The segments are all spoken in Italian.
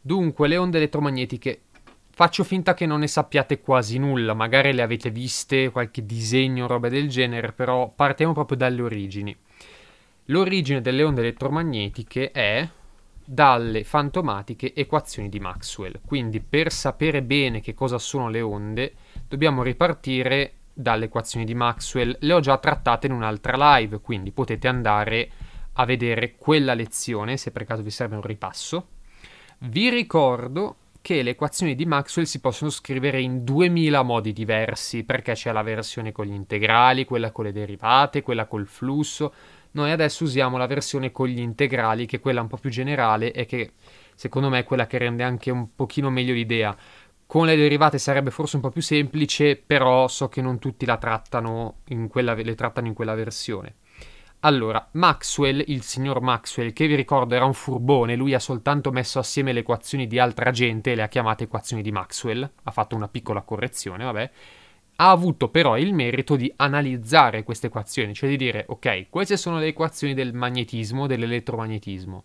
Dunque, le onde elettromagnetiche. Faccio finta che non ne sappiate quasi nulla, magari le avete viste, qualche disegno, roba del genere, però partiamo proprio dalle origini. L'origine delle onde elettromagnetiche è dalle fantomatiche equazioni di Maxwell. Quindi per sapere bene che cosa sono le onde, dobbiamo ripartire dalle equazioni di Maxwell. Le ho già trattate in un'altra live, quindi potete andare a vedere quella lezione se per caso vi serve un ripasso. Vi ricordo che le equazioni di Maxwell si possono scrivere in 2000 modi diversi, perché c'è la versione con gli integrali, quella con le derivate, quella col flusso. Noi adesso usiamo la versione con gli integrali, che è quella un po' più generale e che secondo me è quella che rende anche un pochino meglio l'idea. Con le derivate sarebbe forse un po' più semplice, però so che non tutti la trattano in quella, le trattano in quella versione. Allora, Maxwell, il signor Maxwell, che vi ricordo era un furbone, lui ha soltanto messo assieme le equazioni di altra gente e le ha chiamate equazioni di Maxwell, ha fatto una piccola correzione, vabbè, ha avuto però il merito di analizzare queste equazioni, cioè di dire, ok, queste sono le equazioni del magnetismo, dell'elettromagnetismo,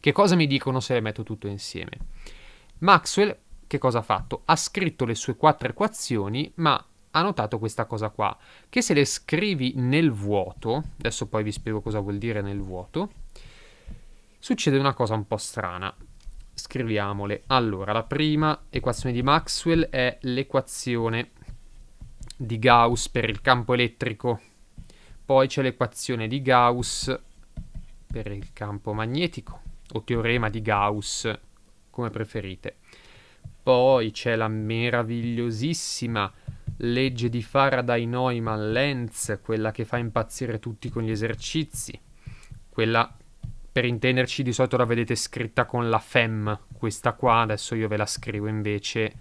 che cosa mi dicono se le metto tutte insieme? Maxwell, che cosa ha fatto? Ha scritto le sue quattro equazioni, ma ha notato questa cosa qua, che se le scrivi nel vuoto, adesso poi vi spiego cosa vuol dire nel vuoto, succede una cosa un po' strana. Scriviamole. Allora, la prima equazione di Maxwell è l'equazione di Gauss per il campo elettrico. Poi c'è l'equazione di Gauss per il campo magnetico, o teorema di Gauss, come preferite. Poi c'è la meravigliosissima legge di Faraday-Neumann-Lenz, quella che fa impazzire tutti con gli esercizi, quella per intenderci di solito la vedete scritta con la FEM, questa qua, adesso io ve la scrivo invece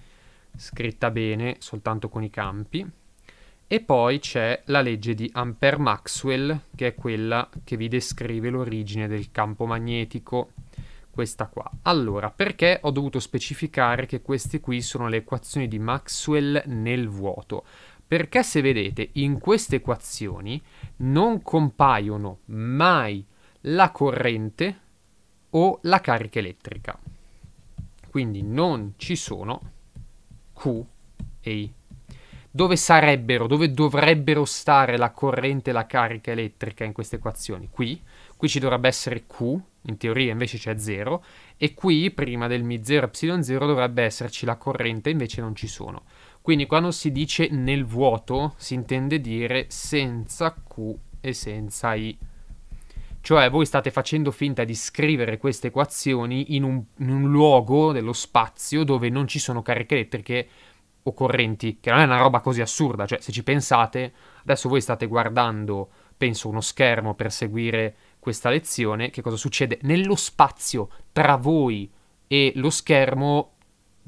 scritta bene, soltanto con i campi. E poi c'è la legge di ampère maxwell che è quella che vi descrive l'origine del campo magnetico questa qua. Allora, perché ho dovuto specificare che queste qui sono le equazioni di Maxwell nel vuoto? Perché se vedete in queste equazioni non compaiono mai la corrente o la carica elettrica. Quindi non ci sono Q e I. Dove sarebbero, dove dovrebbero stare la corrente e la carica elettrica in queste equazioni? Qui, qui ci dovrebbe essere Q in teoria invece c'è 0, e qui prima del mi 0 y0 dovrebbe esserci la corrente, invece non ci sono. Quindi quando si dice nel vuoto si intende dire senza q e senza i. Cioè voi state facendo finta di scrivere queste equazioni in un, in un luogo dello spazio dove non ci sono cariche elettriche o correnti, che non è una roba così assurda, cioè se ci pensate, adesso voi state guardando, penso, uno schermo per seguire questa lezione, che cosa succede nello spazio tra voi e lo schermo.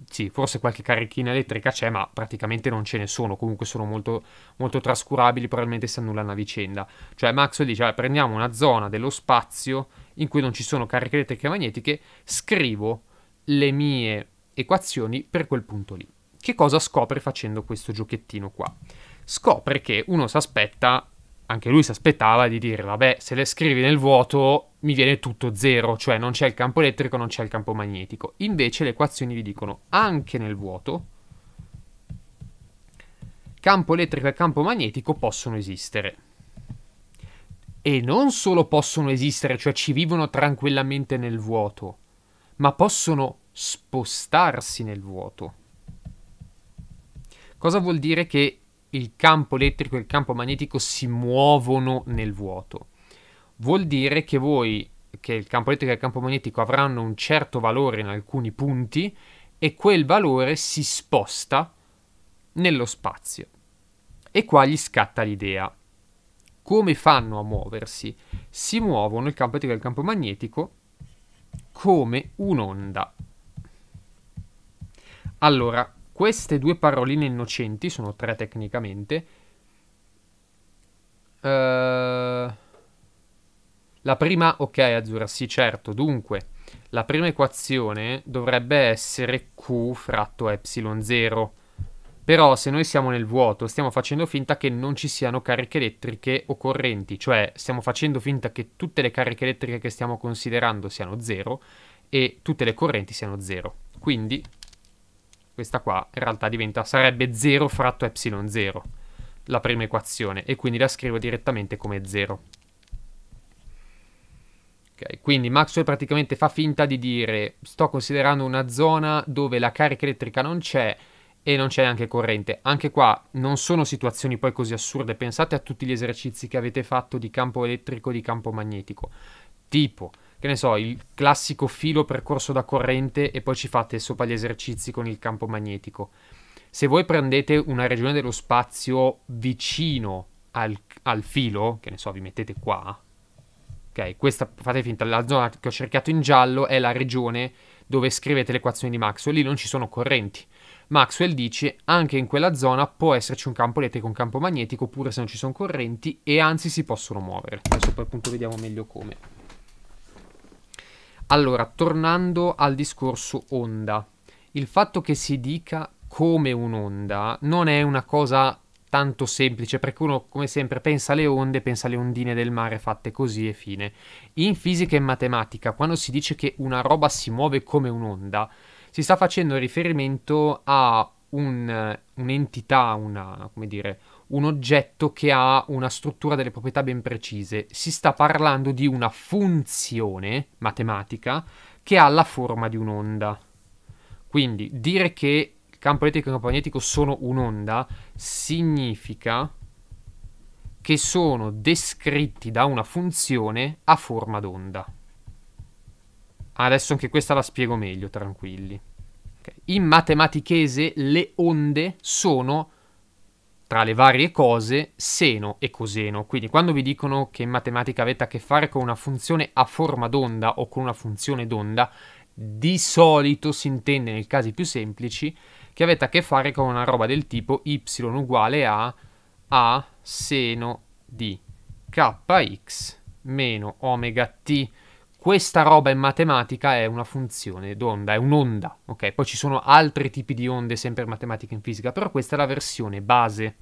Sì, forse qualche carichina elettrica c'è, ma praticamente non ce ne sono. Comunque sono molto, molto trascurabili, probabilmente si annullano a vicenda. Cioè, Maxwell dice: prendiamo una zona dello spazio in cui non ci sono cariche elettriche e magnetiche, scrivo le mie equazioni per quel punto lì. Che cosa scopre facendo questo giochettino qua? Scopre che uno si aspetta anche lui si aspettava di dire, vabbè, se le scrivi nel vuoto mi viene tutto zero, cioè non c'è il campo elettrico, non c'è il campo magnetico. Invece le equazioni vi dicono anche nel vuoto campo elettrico e campo magnetico possono esistere. E non solo possono esistere, cioè ci vivono tranquillamente nel vuoto, ma possono spostarsi nel vuoto. Cosa vuol dire che il campo elettrico e il campo magnetico si muovono nel vuoto. Vuol dire che voi, che il campo elettrico e il campo magnetico avranno un certo valore in alcuni punti e quel valore si sposta nello spazio. E qua gli scatta l'idea. Come fanno a muoversi? Si muovono il campo elettrico e il campo magnetico come un'onda. Allora, queste due paroline innocenti, sono tre tecnicamente. Uh, la prima, ok Azzurra, sì certo, dunque, la prima equazione dovrebbe essere Q fratto epsilon 0. Però se noi siamo nel vuoto stiamo facendo finta che non ci siano cariche elettriche o correnti, cioè stiamo facendo finta che tutte le cariche elettriche che stiamo considerando siano 0 e tutte le correnti siano 0. Quindi questa qua in realtà diventa, sarebbe 0 fratto epsilon 0, la prima equazione, e quindi la scrivo direttamente come 0. Okay, quindi Maxwell praticamente fa finta di dire sto considerando una zona dove la carica elettrica non c'è e non c'è anche corrente. Anche qua non sono situazioni poi così assurde, pensate a tutti gli esercizi che avete fatto di campo elettrico, di campo magnetico, tipo che ne so, il classico filo percorso da corrente e poi ci fate sopra gli esercizi con il campo magnetico. Se voi prendete una regione dello spazio vicino al, al filo, che ne so, vi mettete qua, ok, questa fate finta, la zona che ho cercato in giallo è la regione dove scrivete l'equazione di Maxwell, lì non ci sono correnti. Maxwell dice anche in quella zona può esserci un campo elettrico, un campo magnetico, pure se non ci sono correnti e anzi si possono muovere. Adesso poi appunto vediamo meglio come. Allora, tornando al discorso onda, il fatto che si dica come un'onda non è una cosa tanto semplice perché uno come sempre pensa alle onde, pensa alle ondine del mare fatte così e fine. In fisica e matematica, quando si dice che una roba si muove come un'onda, si sta facendo riferimento a un, un'entità, una, come dire, un oggetto che ha una struttura delle proprietà ben precise. Si sta parlando di una funzione matematica che ha la forma di un'onda. Quindi dire che il campo elettrico e il campo magnetico sono un'onda significa che sono descritti da una funzione a forma d'onda. Adesso anche questa la spiego meglio, tranquilli. In matematichese le onde sono tra le varie cose seno e coseno. Quindi quando vi dicono che in matematica avete a che fare con una funzione a forma d'onda o con una funzione d'onda, di solito si intende nei casi più semplici che avete a che fare con una roba del tipo y uguale a a seno di kx meno omega t questa roba in matematica è una funzione d'onda, è un'onda, ok? Poi ci sono altri tipi di onde sempre in matematica e in fisica, però questa è la versione base.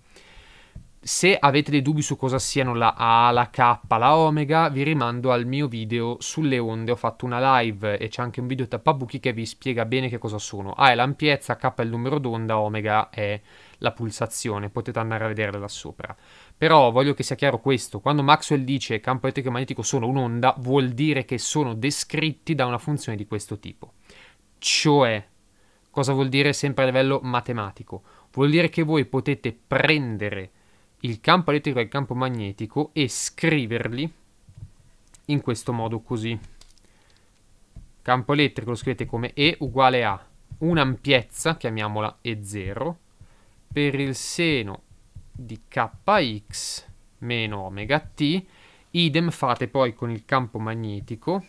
Se avete dei dubbi su cosa siano la A, la K, la Omega, vi rimando al mio video sulle onde, ho fatto una live e c'è anche un video tappabuchi che vi spiega bene che cosa sono. A è l'ampiezza, K è il numero d'onda, Omega è la pulsazione, potete andare a vederla là sopra. Però voglio che sia chiaro questo, quando Maxwell dice campo elettrico e magnetico sono un'onda, vuol dire che sono descritti da una funzione di questo tipo. Cioè, cosa vuol dire sempre a livello matematico? Vuol dire che voi potete prendere il campo elettrico e il campo magnetico e scriverli in questo modo così. Campo elettrico lo scrivete come E uguale a un'ampiezza, chiamiamola E0, per il seno di kx meno omega t, idem fate poi con il campo magnetico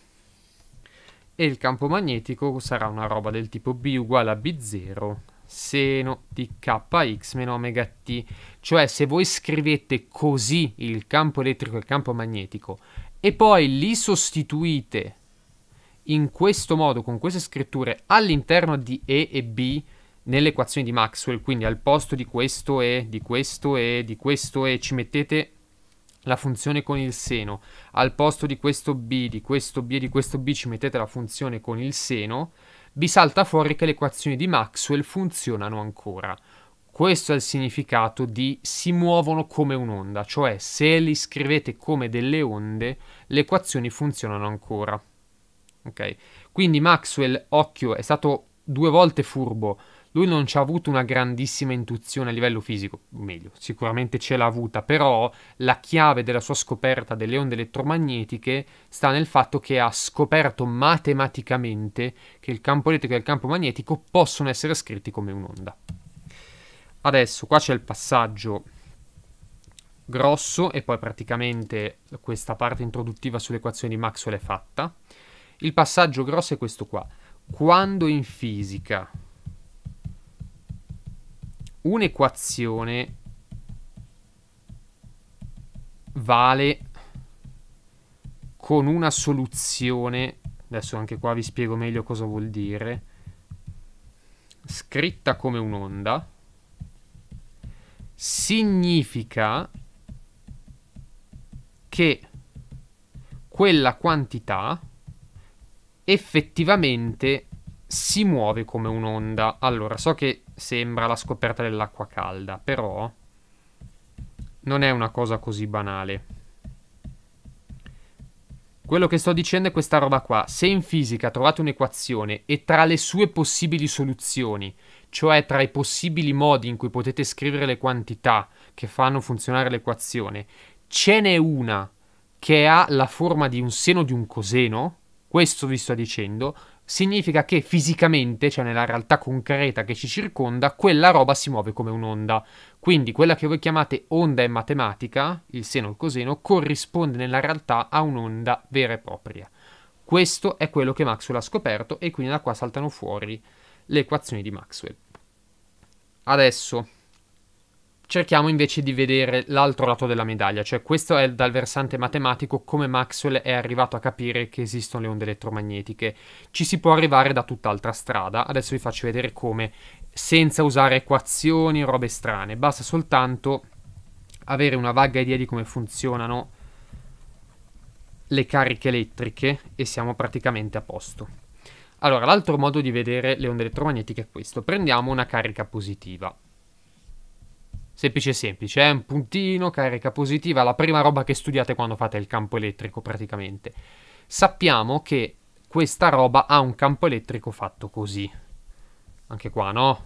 e il campo magnetico sarà una roba del tipo b uguale a b0 seno di kx meno omega t, cioè se voi scrivete così il campo elettrico e il campo magnetico e poi li sostituite in questo modo con queste scritture all'interno di E e B nelle equazioni di Maxwell, quindi al posto di questo e, di questo e, di questo e, ci mettete la funzione con il seno, al posto di questo b, di questo b e di questo b ci mettete la funzione con il seno, vi salta fuori che le equazioni di Maxwell funzionano ancora. Questo è il significato di si muovono come un'onda, cioè se li scrivete come delle onde, le equazioni funzionano ancora. Ok? Quindi Maxwell, occhio, è stato due volte furbo lui non ci ha avuto una grandissima intuizione a livello fisico, meglio, sicuramente ce l'ha avuta, però la chiave della sua scoperta delle onde elettromagnetiche sta nel fatto che ha scoperto matematicamente che il campo elettrico e il campo magnetico possono essere scritti come un'onda. Adesso qua c'è il passaggio grosso e poi praticamente questa parte introduttiva sull'equazione di Maxwell è fatta. Il passaggio grosso è questo qua. Quando in fisica un'equazione vale con una soluzione, adesso anche qua vi spiego meglio cosa vuol dire, scritta come un'onda, significa che quella quantità effettivamente si muove come un'onda. Allora, so che sembra la scoperta dell'acqua calda, però non è una cosa così banale. Quello che sto dicendo è questa roba qua. Se in fisica trovate un'equazione e tra le sue possibili soluzioni, cioè tra i possibili modi in cui potete scrivere le quantità che fanno funzionare l'equazione, ce n'è una che ha la forma di un seno di un coseno, questo vi sto dicendo, significa che fisicamente, cioè nella realtà concreta che ci circonda, quella roba si muove come un'onda. Quindi quella che voi chiamate onda in matematica, il seno o il coseno, corrisponde nella realtà a un'onda vera e propria. Questo è quello che Maxwell ha scoperto e quindi da qua saltano fuori le equazioni di Maxwell. Adesso cerchiamo invece di vedere l'altro lato della medaglia, cioè questo è dal versante matematico come Maxwell è arrivato a capire che esistono le onde elettromagnetiche. Ci si può arrivare da tutt'altra strada, adesso vi faccio vedere come, senza usare equazioni o robe strane, basta soltanto avere una vaga idea di come funzionano le cariche elettriche e siamo praticamente a posto. Allora, l'altro modo di vedere le onde elettromagnetiche è questo. Prendiamo una carica positiva Semplice semplice, eh? un puntino, carica positiva, la prima roba che studiate quando fate il campo elettrico praticamente. Sappiamo che questa roba ha un campo elettrico fatto così. Anche qua, no?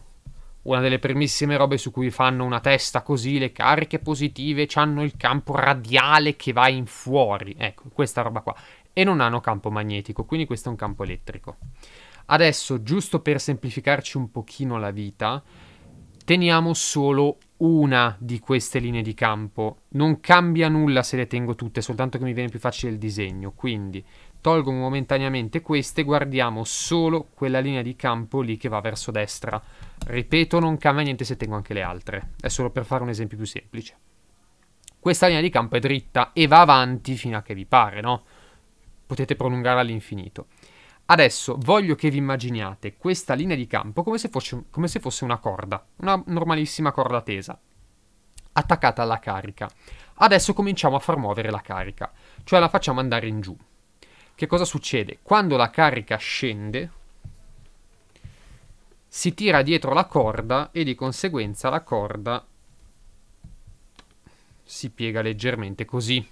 Una delle primissime robe su cui fanno una testa così, le cariche positive hanno il campo radiale che va in fuori. Ecco, questa roba qua. E non hanno campo magnetico, quindi questo è un campo elettrico. Adesso, giusto per semplificarci un pochino la vita, teniamo solo una di queste linee di campo. Non cambia nulla se le tengo tutte, soltanto che mi viene più facile il disegno. Quindi tolgo momentaneamente queste, guardiamo solo quella linea di campo lì che va verso destra. Ripeto, non cambia niente se tengo anche le altre. È solo per fare un esempio più semplice. Questa linea di campo è dritta e va avanti fino a che vi pare, no? Potete prolungarla all'infinito. Adesso voglio che vi immaginiate questa linea di campo come se fosse, come se fosse una corda, una normalissima corda tesa, attaccata alla carica. Adesso cominciamo a far muovere la carica, cioè la facciamo andare in giù. Che cosa succede? Quando la carica scende, si tira dietro la corda e di conseguenza la corda si piega leggermente così.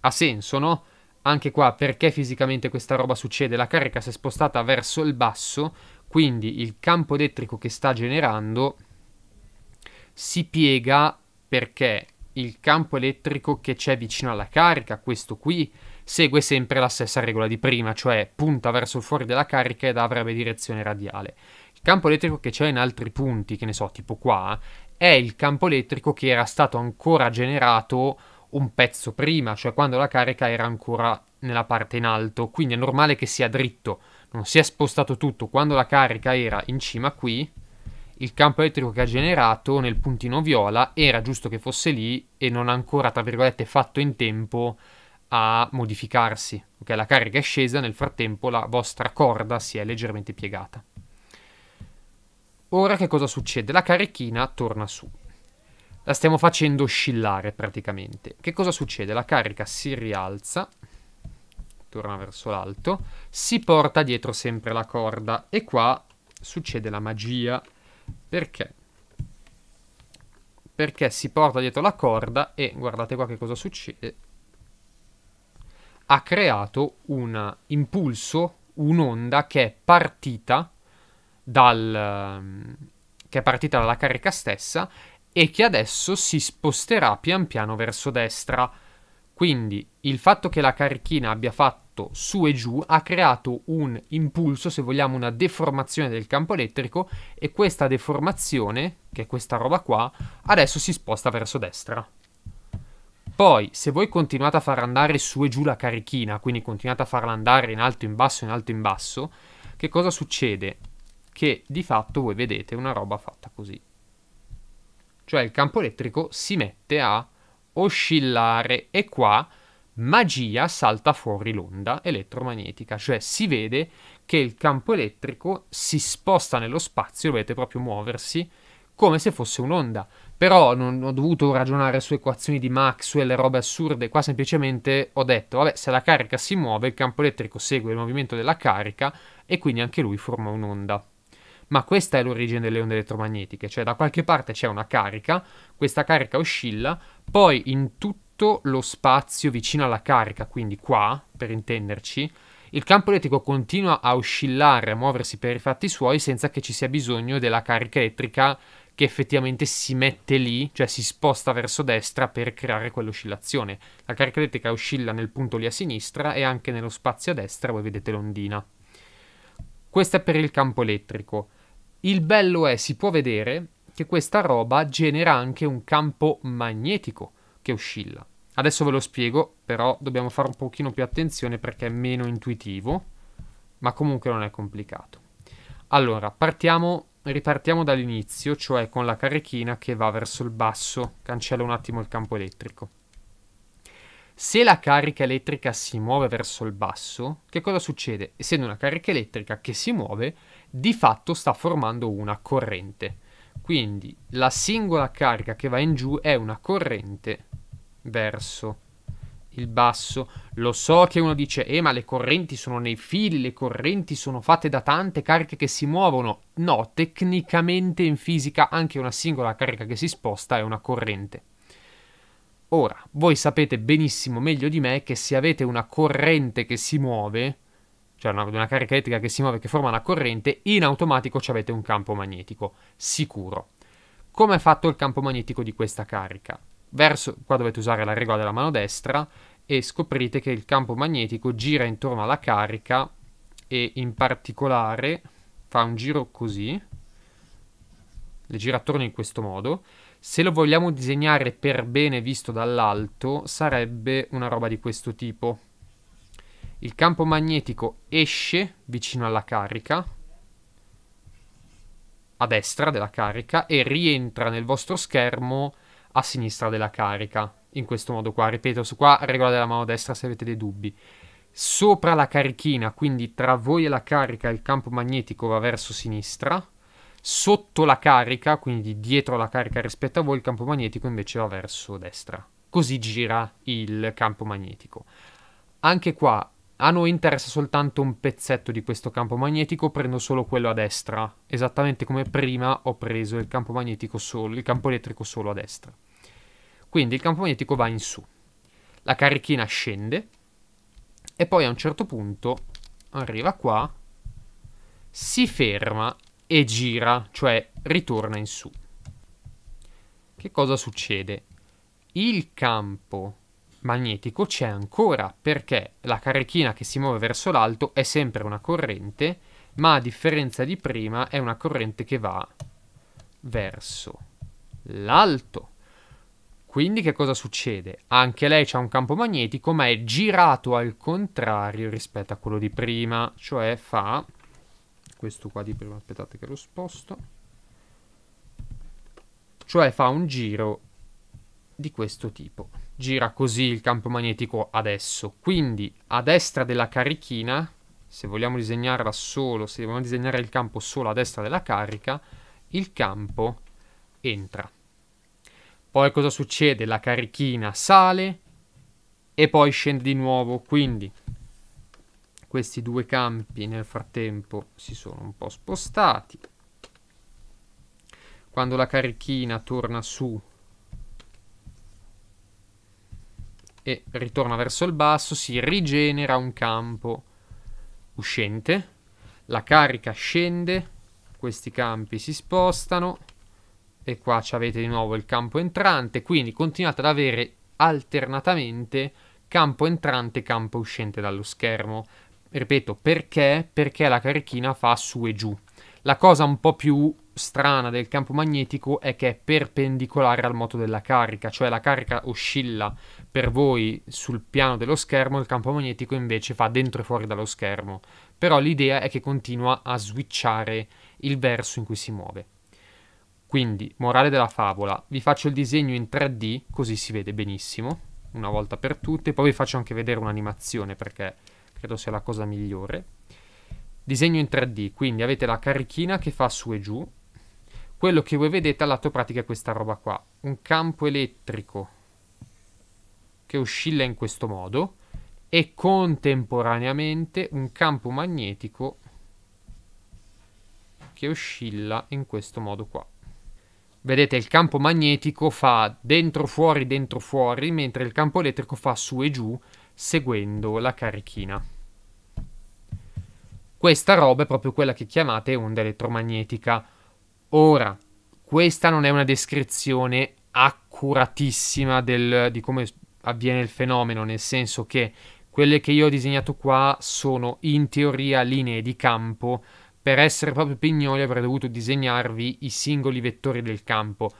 Ha senso, no? Anche qua perché fisicamente questa roba succede? La carica si è spostata verso il basso, quindi il campo elettrico che sta generando si piega perché il campo elettrico che c'è vicino alla carica, questo qui, segue sempre la stessa regola di prima, cioè punta verso il fuori della carica ed avrebbe direzione radiale. Il campo elettrico che c'è in altri punti, che ne so, tipo qua, è il campo elettrico che era stato ancora generato un pezzo prima, cioè quando la carica era ancora nella parte in alto, quindi è normale che sia dritto, non si è spostato tutto, quando la carica era in cima qui, il campo elettrico che ha generato nel puntino viola era giusto che fosse lì e non ha ancora, tra virgolette, fatto in tempo a modificarsi. Ok, la carica è scesa, nel frattempo la vostra corda si è leggermente piegata. Ora che cosa succede? La carichina torna su la stiamo facendo oscillare praticamente. Che cosa succede? La carica si rialza, torna verso l'alto, si porta dietro sempre la corda e qua succede la magia. Perché? Perché si porta dietro la corda e guardate qua che cosa succede. Ha creato un impulso, un'onda che è partita dal che è partita dalla carica stessa e che adesso si sposterà pian piano verso destra. Quindi il fatto che la carichina abbia fatto su e giù ha creato un impulso, se vogliamo, una deformazione del campo elettrico e questa deformazione, che è questa roba qua, adesso si sposta verso destra. Poi, se voi continuate a far andare su e giù la carichina, quindi continuate a farla andare in alto in basso, in alto in basso, che cosa succede? Che di fatto voi vedete una roba fatta così cioè il campo elettrico si mette a oscillare e qua magia salta fuori l'onda elettromagnetica, cioè si vede che il campo elettrico si sposta nello spazio, lo vedete proprio muoversi come se fosse un'onda. Però non ho dovuto ragionare su equazioni di Maxwell e robe assurde, qua semplicemente ho detto, vabbè, se la carica si muove, il campo elettrico segue il movimento della carica e quindi anche lui forma un'onda ma questa è l'origine delle onde elettromagnetiche, cioè da qualche parte c'è una carica, questa carica oscilla, poi in tutto lo spazio vicino alla carica, quindi qua, per intenderci, il campo elettrico continua a oscillare, a muoversi per i fatti suoi senza che ci sia bisogno della carica elettrica che effettivamente si mette lì, cioè si sposta verso destra per creare quell'oscillazione. La carica elettrica oscilla nel punto lì a sinistra e anche nello spazio a destra voi vedete l'ondina. Questo è per il campo elettrico. Il bello è, si può vedere, che questa roba genera anche un campo magnetico che oscilla. Adesso ve lo spiego, però dobbiamo fare un pochino più attenzione perché è meno intuitivo, ma comunque non è complicato. Allora, partiamo, ripartiamo dall'inizio, cioè con la carichina che va verso il basso. cancella un attimo il campo elettrico. Se la carica elettrica si muove verso il basso, che cosa succede? Essendo una carica elettrica che si muove, di fatto sta formando una corrente. Quindi la singola carica che va in giù è una corrente verso il basso. Lo so che uno dice, eh ma le correnti sono nei fili, le correnti sono fatte da tante cariche che si muovono. No, tecnicamente in fisica anche una singola carica che si sposta è una corrente. Ora, voi sapete benissimo meglio di me che se avete una corrente che si muove, cioè una, una carica elettrica che si muove, che forma una corrente, in automatico ci avete un campo magnetico, sicuro. Come è fatto il campo magnetico di questa carica? Verso, qua dovete usare la regola della mano destra e scoprite che il campo magnetico gira intorno alla carica e in particolare fa un giro così, le gira attorno in questo modo. Se lo vogliamo disegnare per bene visto dall'alto, sarebbe una roba di questo tipo il campo magnetico esce vicino alla carica, a destra della carica, e rientra nel vostro schermo a sinistra della carica. In questo modo qua, ripeto, su qua regola della mano destra se avete dei dubbi. Sopra la carichina, quindi tra voi e la carica, il campo magnetico va verso sinistra. Sotto la carica, quindi dietro la carica rispetto a voi, il campo magnetico invece va verso destra. Così gira il campo magnetico. Anche qua a noi interessa soltanto un pezzetto di questo campo magnetico, prendo solo quello a destra. Esattamente come prima ho preso il campo magnetico solo, il campo elettrico solo a destra. Quindi il campo magnetico va in su. La carichina scende e poi a un certo punto arriva qua, si ferma e gira, cioè ritorna in su. Che cosa succede? Il campo magnetico c'è ancora perché la carichina che si muove verso l'alto è sempre una corrente, ma a differenza di prima è una corrente che va verso l'alto. Quindi che cosa succede? Anche lei ha un campo magnetico, ma è girato al contrario rispetto a quello di prima, cioè fa questo qua di prima, aspettate che lo sposto. Cioè fa un giro di questo tipo gira così il campo magnetico adesso. Quindi a destra della carichina, se vogliamo disegnarla solo, se vogliamo disegnare il campo solo a destra della carica, il campo entra. Poi cosa succede? La carichina sale e poi scende di nuovo, quindi questi due campi nel frattempo si sono un po' spostati. Quando la carichina torna su e ritorna verso il basso, si rigenera un campo uscente, la carica scende, questi campi si spostano e qua avete di nuovo il campo entrante, quindi continuate ad avere alternatamente campo entrante e campo uscente dallo schermo. Ripeto, perché? Perché la carichina fa su e giù. La cosa un po' più strana del campo magnetico è che è perpendicolare al moto della carica, cioè la carica oscilla per voi sul piano dello schermo, il campo magnetico invece fa dentro e fuori dallo schermo, però l'idea è che continua a switchare il verso in cui si muove. Quindi, morale della favola, vi faccio il disegno in 3D, così si vede benissimo, una volta per tutte, poi vi faccio anche vedere un'animazione perché credo sia la cosa migliore. Disegno in 3D, quindi avete la carichina che fa su e giù, quello che voi vedete al lato pratica è questa roba qua, un campo elettrico che oscilla in questo modo e contemporaneamente un campo magnetico che oscilla in questo modo qua. Vedete il campo magnetico fa dentro fuori dentro fuori mentre il campo elettrico fa su e giù seguendo la carichina. Questa roba è proprio quella che chiamate onda elettromagnetica. Ora, questa non è una descrizione accuratissima del, di come avviene il fenomeno, nel senso che quelle che io ho disegnato qua sono in teoria linee di campo. Per essere proprio pignoli avrei dovuto disegnarvi i singoli vettori del campo.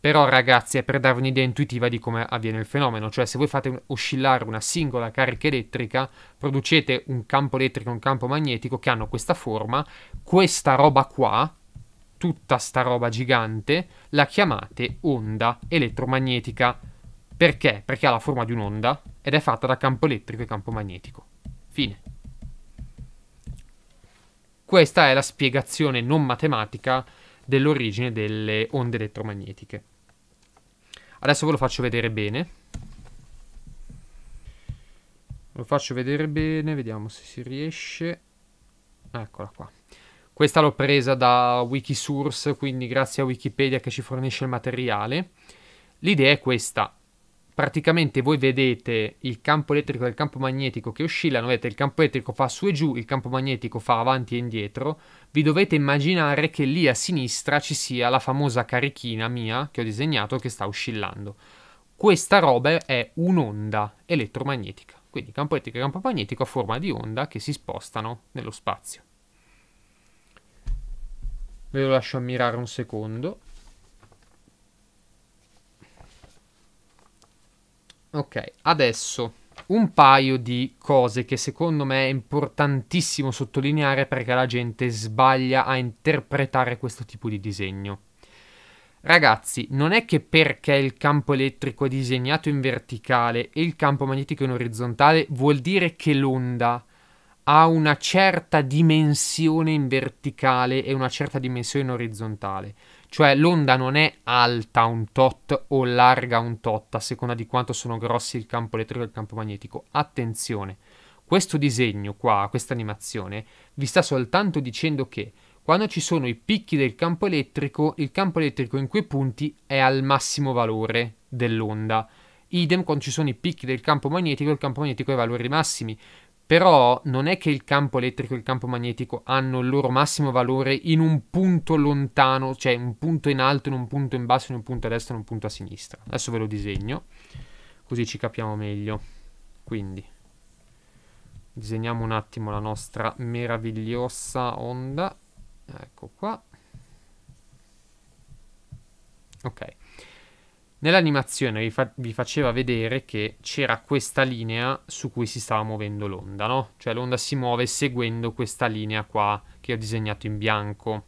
Però ragazzi è per darvi un'idea intuitiva di come avviene il fenomeno, cioè se voi fate oscillare una singola carica elettrica, producete un campo elettrico e un campo magnetico che hanno questa forma, questa roba qua, tutta sta roba gigante, la chiamate onda elettromagnetica. Perché? Perché ha la forma di un'onda ed è fatta da campo elettrico e campo magnetico. Fine. Questa è la spiegazione non matematica dell'origine delle onde elettromagnetiche. Adesso ve lo faccio vedere bene. Lo faccio vedere bene, vediamo se si riesce. Eccola qua. Questa l'ho presa da Wikisource, quindi grazie a Wikipedia che ci fornisce il materiale. L'idea è questa praticamente voi vedete il campo elettrico e il campo magnetico che oscillano, vedete il campo elettrico fa su e giù, il campo magnetico fa avanti e indietro, vi dovete immaginare che lì a sinistra ci sia la famosa carichina mia che ho disegnato che sta oscillando. Questa roba è un'onda elettromagnetica, quindi campo elettrico e campo magnetico a forma di onda che si spostano nello spazio. Ve lo lascio ammirare un secondo. Ok, adesso un paio di cose che secondo me è importantissimo sottolineare perché la gente sbaglia a interpretare questo tipo di disegno. Ragazzi, non è che perché il campo elettrico è disegnato in verticale e il campo magnetico in orizzontale vuol dire che l'onda ha una certa dimensione in verticale e una certa dimensione in orizzontale cioè l'onda non è alta un tot o larga un tot a seconda di quanto sono grossi il campo elettrico e il campo magnetico. Attenzione, questo disegno qua, questa animazione, vi sta soltanto dicendo che quando ci sono i picchi del campo elettrico, il campo elettrico in quei punti è al massimo valore dell'onda. Idem quando ci sono i picchi del campo magnetico, il campo magnetico ha i valori massimi. Però non è che il campo elettrico e il campo magnetico hanno il loro massimo valore in un punto lontano, cioè un punto in alto, in un punto in basso, in un punto a destra, in un punto a sinistra. Adesso ve lo disegno, così ci capiamo meglio. Quindi, disegniamo un attimo la nostra meravigliosa onda. Ecco qua. Ok. Nell'animazione vi, fa vi, faceva vedere che c'era questa linea su cui si stava muovendo l'onda, no? Cioè l'onda si muove seguendo questa linea qua che ho disegnato in bianco.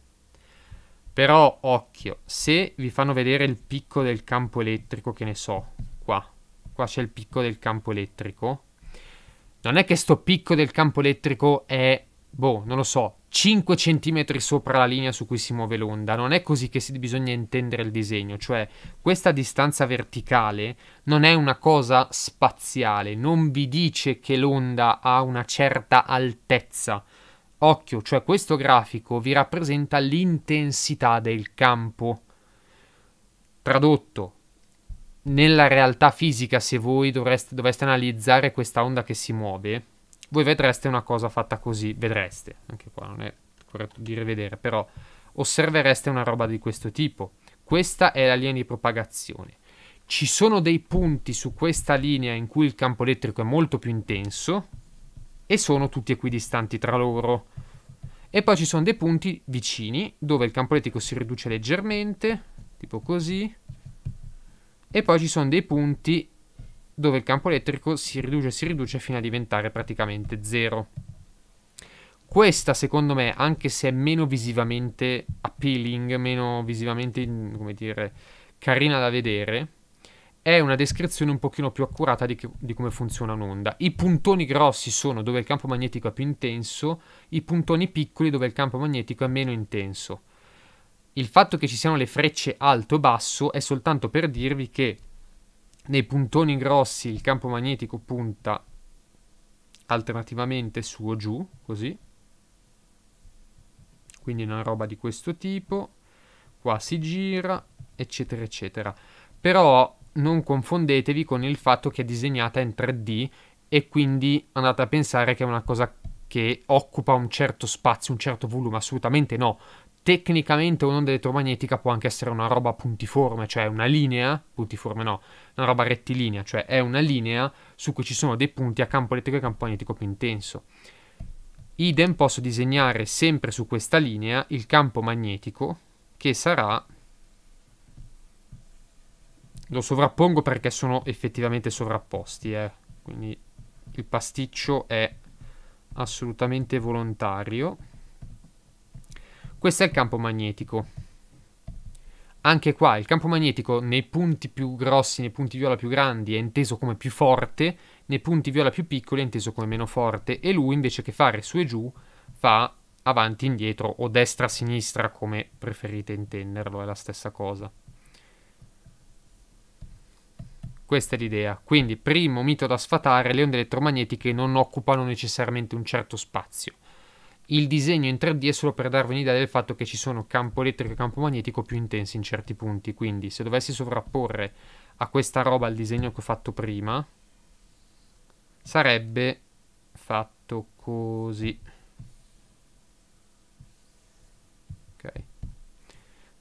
Però, occhio, se vi fanno vedere il picco del campo elettrico, che ne so, qua. Qua c'è il picco del campo elettrico. Non è che sto picco del campo elettrico è, boh, non lo so, 5 cm sopra la linea su cui si muove l'onda. Non è così che si, bisogna intendere il disegno, cioè questa distanza verticale non è una cosa spaziale, non vi dice che l'onda ha una certa altezza. Occhio, cioè questo grafico vi rappresenta l'intensità del campo. Tradotto, nella realtà fisica se voi dovreste, doveste analizzare questa onda che si muove, voi vedreste una cosa fatta così, vedreste, anche qua non è corretto dire vedere, però osservereste una roba di questo tipo. Questa è la linea di propagazione. Ci sono dei punti su questa linea in cui il campo elettrico è molto più intenso e sono tutti equidistanti tra loro. E poi ci sono dei punti vicini dove il campo elettrico si riduce leggermente, tipo così. E poi ci sono dei punti dove il campo elettrico si riduce e si riduce fino a diventare praticamente zero. Questa, secondo me, anche se è meno visivamente appealing, meno visivamente, mm, come dire, carina da vedere, è una descrizione un pochino più accurata di, che, di, come funziona un'onda. I puntoni grossi sono dove il campo magnetico è più intenso, i puntoni piccoli dove il campo magnetico è meno intenso. Il fatto che ci siano le frecce alto-basso e è soltanto per dirvi che nei puntoni grossi il campo magnetico punta alternativamente su o giù, così. Quindi una roba di questo tipo. Qua si gira, eccetera, eccetera. Però non confondetevi con il fatto che è disegnata in 3D e quindi andate a pensare che è una cosa che occupa un certo spazio, un certo volume, assolutamente no tecnicamente un'onda elettromagnetica può anche essere una roba puntiforme, cioè una linea, puntiforme no, una roba rettilinea, cioè è una linea su cui ci sono dei punti a campo elettrico e campo magnetico più intenso. Idem posso disegnare sempre su questa linea il campo magnetico che sarà lo sovrappongo perché sono effettivamente sovrapposti, eh. quindi il pasticcio è assolutamente volontario. Questo è il campo magnetico. Anche qua il campo magnetico nei punti più grossi, nei punti viola più grandi è inteso come più forte, nei punti viola più piccoli è inteso come meno forte e lui invece che fare su e giù fa avanti e indietro o destra sinistra come preferite intenderlo, è la stessa cosa. Questa è l'idea. Quindi, primo mito da sfatare, le onde elettromagnetiche non occupano necessariamente un certo spazio il disegno in 3D è solo per darvi un'idea del fatto che ci sono campo elettrico e campo magnetico più intensi in certi punti, quindi se dovessi sovrapporre a questa roba il disegno che ho fatto prima, sarebbe fatto così. Ok.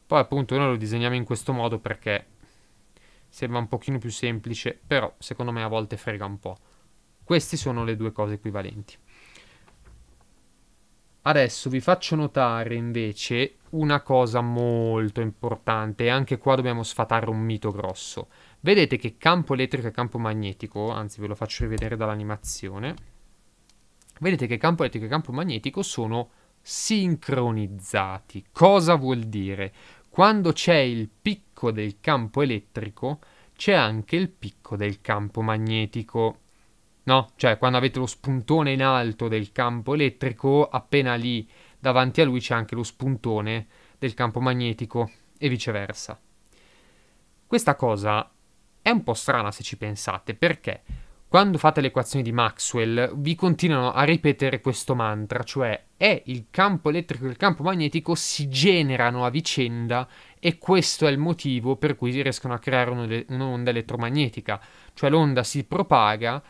Poi appunto noi lo disegniamo in questo modo perché sembra un pochino più semplice, però secondo me a volte frega un po'. Queste sono le due cose equivalenti. Adesso vi faccio notare invece una cosa molto importante, e anche qua dobbiamo sfatare un mito grosso. Vedete che campo elettrico e campo magnetico, anzi ve lo faccio rivedere dall'animazione, vedete che campo elettrico e campo magnetico sono sincronizzati. Cosa vuol dire? Quando c'è il picco del campo elettrico, c'è anche il picco del campo magnetico no? Cioè quando avete lo spuntone in alto del campo elettrico, appena lì davanti a lui c'è anche lo spuntone del campo magnetico e viceversa. Questa cosa è un po' strana se ci pensate, perché quando fate le equazioni di Maxwell vi continuano a ripetere questo mantra, cioè è il campo elettrico e il campo magnetico si generano a vicenda e questo è il motivo per cui si riescono a creare un'onda elettromagnetica, cioè l'onda si propaga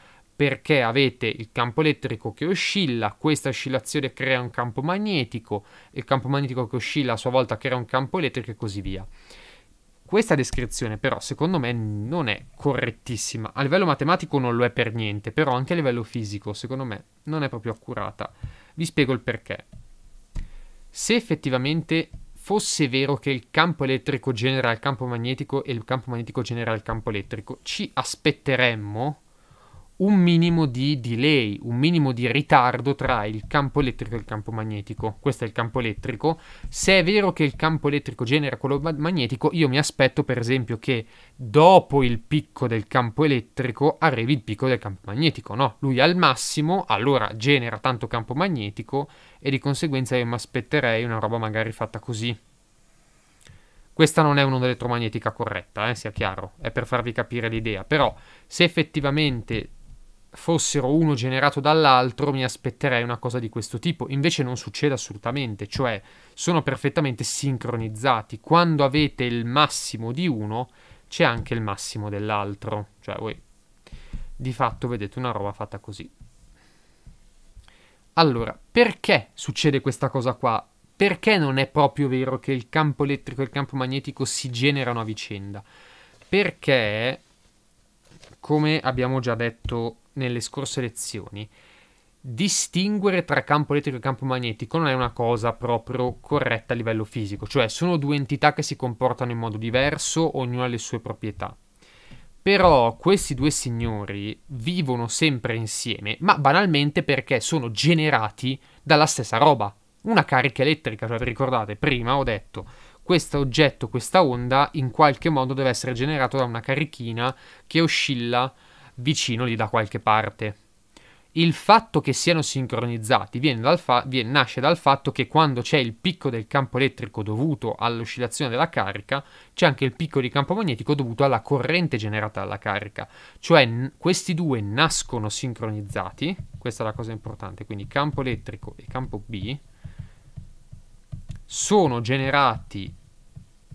perché avete il campo elettrico che oscilla, questa oscillazione crea un campo magnetico, il campo magnetico che oscilla a sua volta crea un campo elettrico e così via. Questa descrizione però secondo me non è correttissima, a livello matematico non lo è per niente, però anche a livello fisico secondo me non è proprio accurata. Vi spiego il perché. Se effettivamente fosse vero che il campo elettrico genera il campo magnetico e il campo magnetico genera il campo elettrico, ci aspetteremmo un minimo di delay, un minimo di ritardo tra il campo elettrico e il campo magnetico. Questo è il campo elettrico. Se è vero che il campo elettrico genera quello magnetico, io mi aspetto per esempio che dopo il picco del campo elettrico arrivi il picco del campo magnetico, no? Lui al massimo allora genera tanto campo magnetico e di conseguenza io mi aspetterei una roba magari fatta così. Questa non è un'onda elettromagnetica corretta, eh, sia chiaro, è per farvi capire l'idea, però se effettivamente fossero uno generato dall'altro, mi aspetterei una cosa di questo tipo. Invece non succede assolutamente, cioè sono perfettamente sincronizzati. Quando avete il massimo di uno, c'è anche il massimo dell'altro. Cioè voi di fatto vedete una roba fatta così. Allora, perché succede questa cosa qua? Perché non è proprio vero che il campo elettrico e il campo magnetico si generano a vicenda? Perché, come abbiamo già detto nelle scorse lezioni, distinguere tra campo elettrico e campo magnetico non è una cosa proprio corretta a livello fisico, cioè sono due entità che si comportano in modo diverso, ognuna ha le sue proprietà. Però questi due signori vivono sempre insieme, ma banalmente perché sono generati dalla stessa roba, una carica elettrica, cioè vi ricordate, prima ho detto questo oggetto, questa onda, in qualche modo deve essere generato da una carichina che oscilla vicino lì da qualche parte. Il fatto che siano sincronizzati viene dal fa- viene, nasce dal fatto che quando c'è il picco del campo elettrico dovuto all'oscillazione della carica, c'è anche il picco di campo magnetico dovuto alla corrente generata dalla carica. Cioè n- questi due nascono sincronizzati, questa è la cosa importante, quindi campo elettrico e campo B sono generati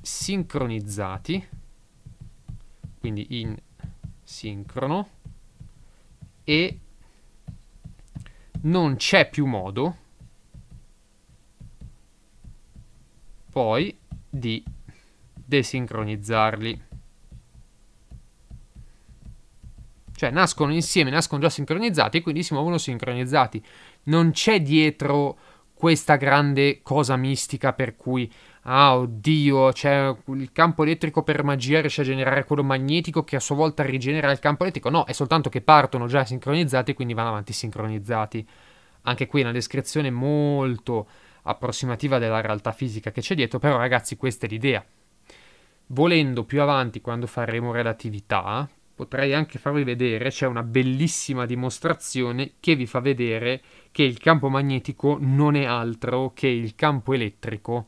sincronizzati, quindi in sincrono e non c'è più modo poi di desincronizzarli. Cioè nascono insieme, nascono già sincronizzati e quindi si muovono sincronizzati. Non c'è dietro questa grande cosa mistica per cui ah oddio, c'è il campo elettrico per magia riesce a generare quello magnetico che a sua volta rigenera il campo elettrico. No, è soltanto che partono già sincronizzati e quindi vanno avanti sincronizzati. Anche qui una descrizione molto approssimativa della realtà fisica che c'è dietro, però ragazzi questa è l'idea. Volendo più avanti quando faremo relatività, potrei anche farvi vedere, c'è una bellissima dimostrazione che vi fa vedere che il campo magnetico non è altro che il campo elettrico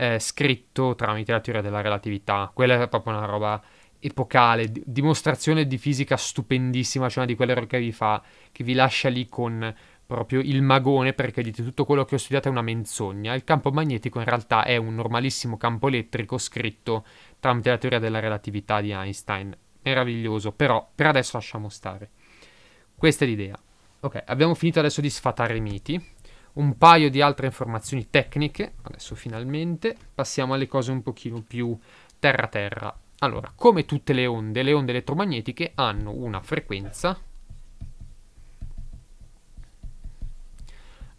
eh, scritto tramite la teoria della relatività. Quella è proprio una roba epocale, d- dimostrazione di fisica stupendissima, cioè una di quelle robe che vi fa, che vi lascia lì con proprio il magone perché dite tutto quello che ho studiato è una menzogna. Il campo magnetico in realtà è un normalissimo campo elettrico scritto tramite la teoria della relatività di Einstein. Meraviglioso, però per adesso lasciamo stare. Questa è l'idea. Ok, abbiamo finito adesso di sfatare i miti un paio di altre informazioni tecniche. Adesso finalmente passiamo alle cose un pochino più terra-terra. Allora, come tutte le onde, le onde elettromagnetiche hanno una frequenza,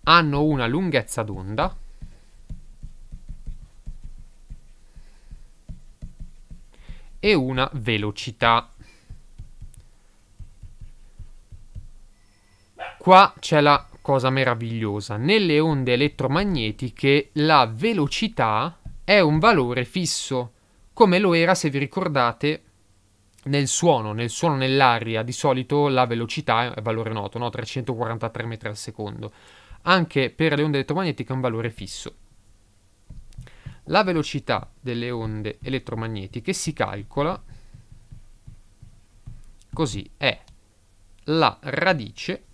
hanno una lunghezza d'onda, e una velocità. Qua c'è la cosa meravigliosa. Nelle onde elettromagnetiche la velocità è un valore fisso, come lo era, se vi ricordate, nel suono, nel suono nell'aria. Di solito la velocità è valore noto, no? 343 metri al secondo. Anche per le onde elettromagnetiche è un valore fisso. La velocità delle onde elettromagnetiche si calcola così è la radice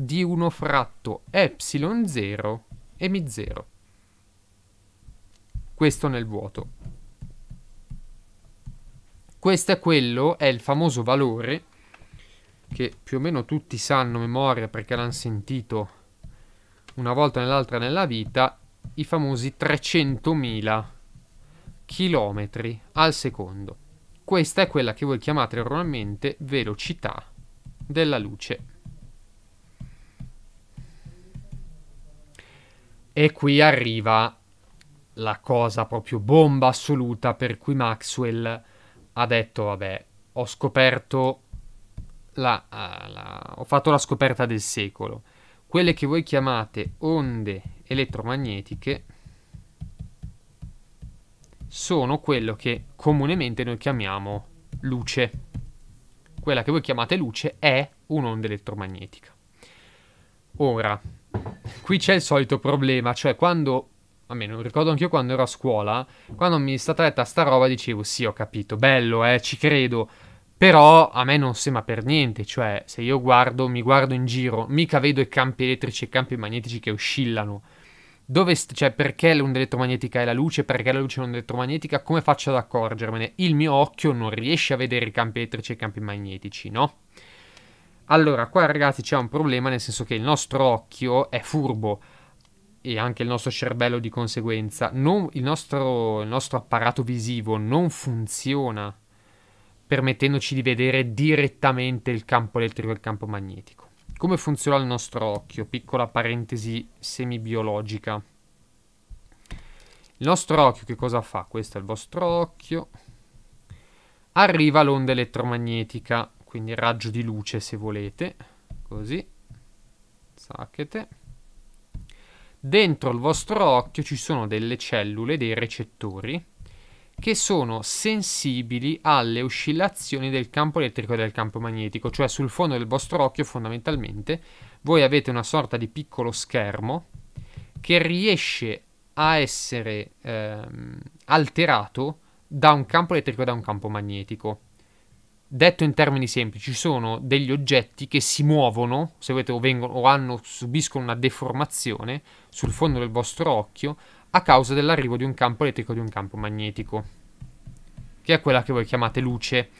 di 1 fratto epsilon0 e mi 0. Questo nel vuoto. Questo è quello, è il famoso valore che più o meno tutti sanno memoria perché l'hanno sentito una volta o nell'altra nella vita, i famosi 300.000 km al secondo. Questa è quella che voi chiamate normalmente velocità della luce. E qui arriva la cosa proprio bomba assoluta per cui Maxwell ha detto, vabbè, ho scoperto la, ah, la, ho fatto la scoperta del secolo. Quelle che voi chiamate onde elettromagnetiche sono quello che comunemente noi chiamiamo luce. Quella che voi chiamate luce è un'onda elettromagnetica. Ora, qui c'è il solito problema, cioè quando almeno ricordo anch'io quando ero a scuola, quando mi è stata detta sta roba dicevo sì ho capito, bello eh, ci credo, però a me non sembra per niente, cioè se io guardo, mi guardo in giro, mica vedo i campi elettrici e i campi magnetici che oscillano, dove, cioè perché l'onda elettromagnetica è la luce, perché la luce è l'onda elettromagnetica, come faccio ad accorgermene? Il mio occhio non riesce a vedere i campi elettrici e i campi magnetici, no? Allora, qua ragazzi c'è un problema nel senso che il nostro occhio è furbo e anche il nostro cervello di conseguenza. Non, il, nostro, il nostro apparato visivo non funziona permettendoci di vedere direttamente il campo elettrico e il campo magnetico. Come funziona il nostro occhio? Piccola parentesi semibiologica. Il nostro occhio che cosa fa? Questo è il vostro occhio. Arriva l'onda elettromagnetica quindi raggio di luce se volete, così, sacchete. Dentro il vostro occhio ci sono delle cellule, dei recettori, che sono sensibili alle oscillazioni del campo elettrico e del campo magnetico, cioè sul fondo del vostro occhio fondamentalmente voi avete una sorta di piccolo schermo che riesce a essere ehm, alterato da un campo elettrico e da un campo magnetico. Detto in termini semplici, sono degli oggetti che si muovono, se volete, o, vengono, o hanno, subiscono una deformazione sul fondo del vostro occhio a causa dell'arrivo di un campo elettrico o di un campo magnetico, che è quella che voi chiamate luce.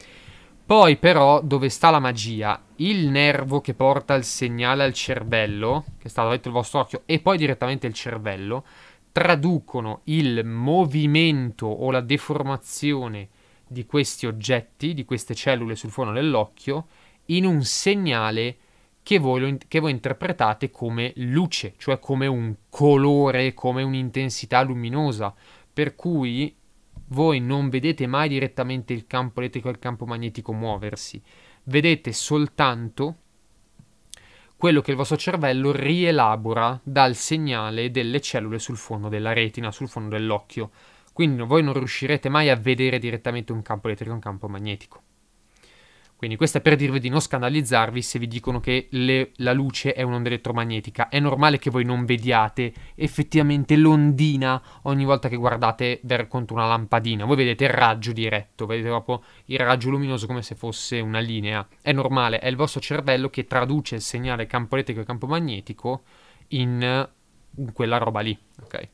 Poi però, dove sta la magia? Il nervo che porta il segnale al cervello, che è stato detto il vostro occhio, e poi direttamente il cervello, traducono il movimento o la deformazione di questi oggetti, di queste cellule sul fondo dell'occhio, in un segnale che voi, che voi, interpretate come luce, cioè come un colore, come un'intensità luminosa, per cui voi non vedete mai direttamente il campo elettrico e il campo magnetico muoversi, vedete soltanto quello che il vostro cervello rielabora dal segnale delle cellule sul fondo della retina, sul fondo dell'occhio. Quindi voi non riuscirete mai a vedere direttamente un campo elettrico e un campo magnetico. Quindi questo è per dirvi di non scandalizzarvi se vi dicono che le, la luce è un'onda elettromagnetica. È normale che voi non vediate effettivamente l'ondina ogni volta che guardate ver- contro una lampadina. Voi vedete il raggio diretto, vedete proprio il raggio luminoso come se fosse una linea. È normale, è il vostro cervello che traduce il segnale campo elettrico e campo magnetico in, in quella roba lì, ok?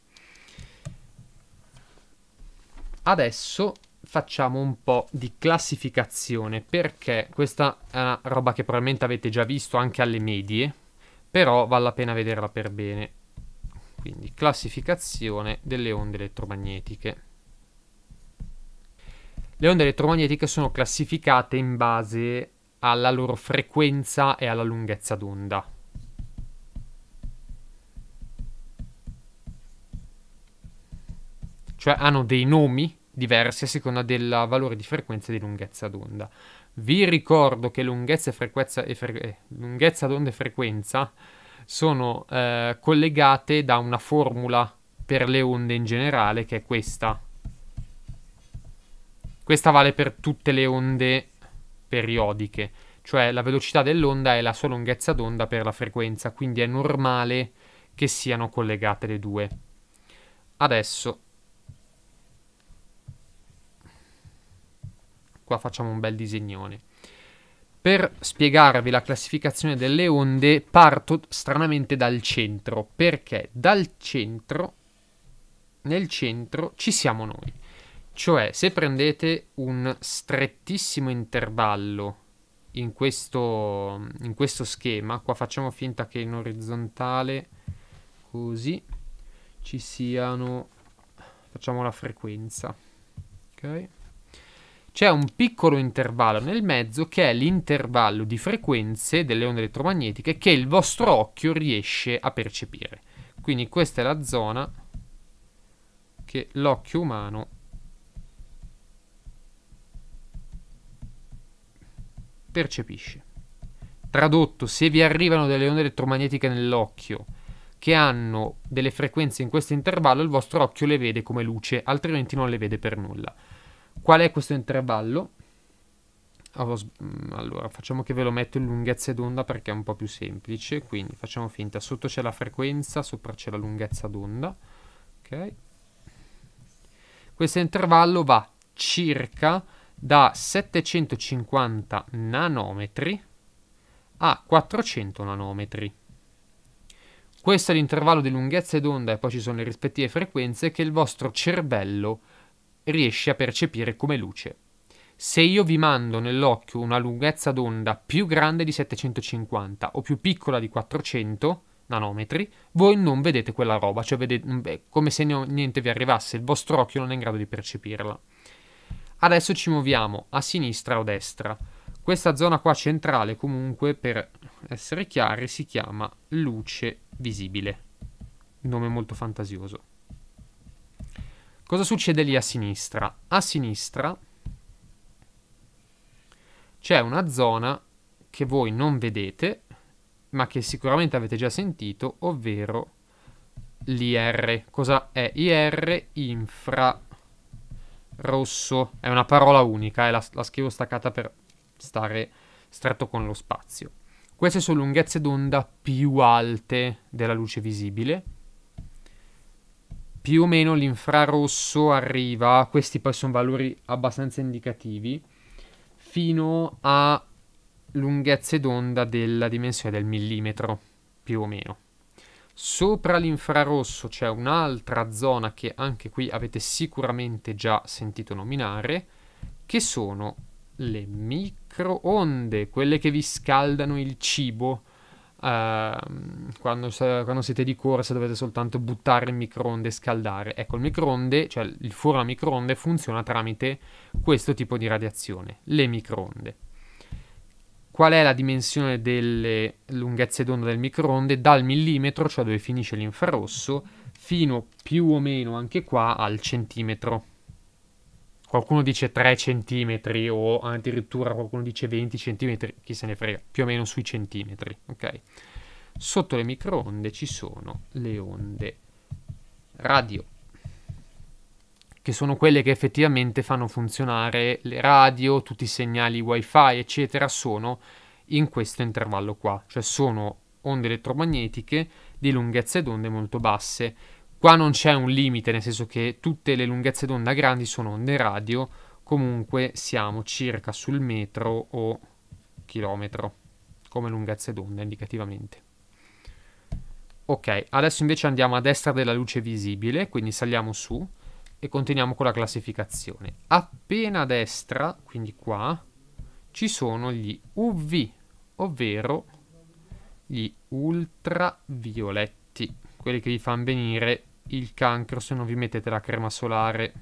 Adesso facciamo un po' di classificazione perché questa è una roba che probabilmente avete già visto anche alle medie, però vale la pena vederla per bene. Quindi classificazione delle onde elettromagnetiche. Le onde elettromagnetiche sono classificate in base alla loro frequenza e alla lunghezza d'onda. cioè hanno dei nomi diversi a seconda del valore di frequenza e di lunghezza d'onda. Vi ricordo che lunghezza, e fre- eh, lunghezza d'onda e frequenza sono eh, collegate da una formula per le onde in generale che è questa. Questa vale per tutte le onde periodiche, cioè la velocità dell'onda è la sua lunghezza d'onda per la frequenza, quindi è normale che siano collegate le due. Adesso qua facciamo un bel disegnone. Per spiegarvi la classificazione delle onde parto stranamente dal centro, perché dal centro, nel centro ci siamo noi. Cioè se prendete un strettissimo intervallo in questo, in questo schema, qua facciamo finta che in orizzontale, così, ci siano, facciamo la frequenza, ok? c'è un piccolo intervallo nel mezzo che è l'intervallo di frequenze delle onde elettromagnetiche che il vostro occhio riesce a percepire. Quindi questa è la zona che l'occhio umano percepisce. Tradotto, se vi arrivano delle onde elettromagnetiche nell'occhio che hanno delle frequenze in questo intervallo, il vostro occhio le vede come luce, altrimenti non le vede per nulla. Qual è questo intervallo? Mm, allora, facciamo che ve lo metto in lunghezza d'onda perché è un po' più semplice, quindi facciamo finta, sotto c'è la frequenza, sopra c'è la lunghezza d'onda, ok? Questo intervallo va circa da 750 nanometri a 400 nanometri. Questo è l'intervallo di lunghezza d'onda e poi ci sono le rispettive frequenze che il vostro cervello riesce a percepire come luce. Se io vi mando nell'occhio una lunghezza d'onda più grande di 750 o più piccola di 400 nanometri, voi non vedete quella roba, cioè vedete, mm, beh, come se niente vi arrivasse, il vostro occhio non è in grado di percepirla. Adesso ci muoviamo a sinistra o destra. Questa zona qua centrale comunque, per essere chiari, si chiama luce visibile. nome molto fantasioso. Cosa succede lì a sinistra? A sinistra c'è una zona che voi non vedete, ma che sicuramente avete già sentito, ovvero l'IR. Cosa è IR infra rosso? È una parola unica, eh, la, la scrivo staccata per stare stretto con lo spazio. Queste sono lunghezze d'onda più alte della luce visibile più o meno l'infrarosso arriva, questi poi sono valori abbastanza indicativi, fino a lunghezze d'onda della dimensione del millimetro, più o meno. Sopra l'infrarosso c'è un'altra zona che anche qui avete sicuramente già sentito nominare, che sono le microonde, quelle che vi scaldano il cibo Uh, quando, quando, siete di corsa dovete soltanto buttare il microonde e scaldare. Ecco, il microonde, cioè il forno a microonde, funziona tramite questo tipo di radiazione, le microonde. Qual è la dimensione delle lunghezze d'onda del microonde? Dal millimetro, cioè dove finisce l'infrarosso, fino più o meno anche qua al centimetro qualcuno dice 3 cm o addirittura qualcuno dice 20 cm, chi se ne frega, più o meno sui centimetri, ok? Sotto le microonde ci sono le onde radio, che sono quelle che effettivamente fanno funzionare le radio, tutti i segnali wifi, eccetera, sono in questo intervallo qua, cioè sono onde elettromagnetiche di lunghezze d'onde molto basse Qua non c'è un limite, nel senso che tutte le lunghezze d'onda grandi sono onde radio, comunque siamo circa sul metro o chilometro come lunghezze d'onda indicativamente. Ok, adesso invece andiamo a destra della luce visibile, quindi saliamo su e continuiamo con la classificazione. Appena a destra, quindi qua, ci sono gli UV, ovvero gli ultravioletti, quelli che vi fanno venire il cancro se non vi mettete la crema solare.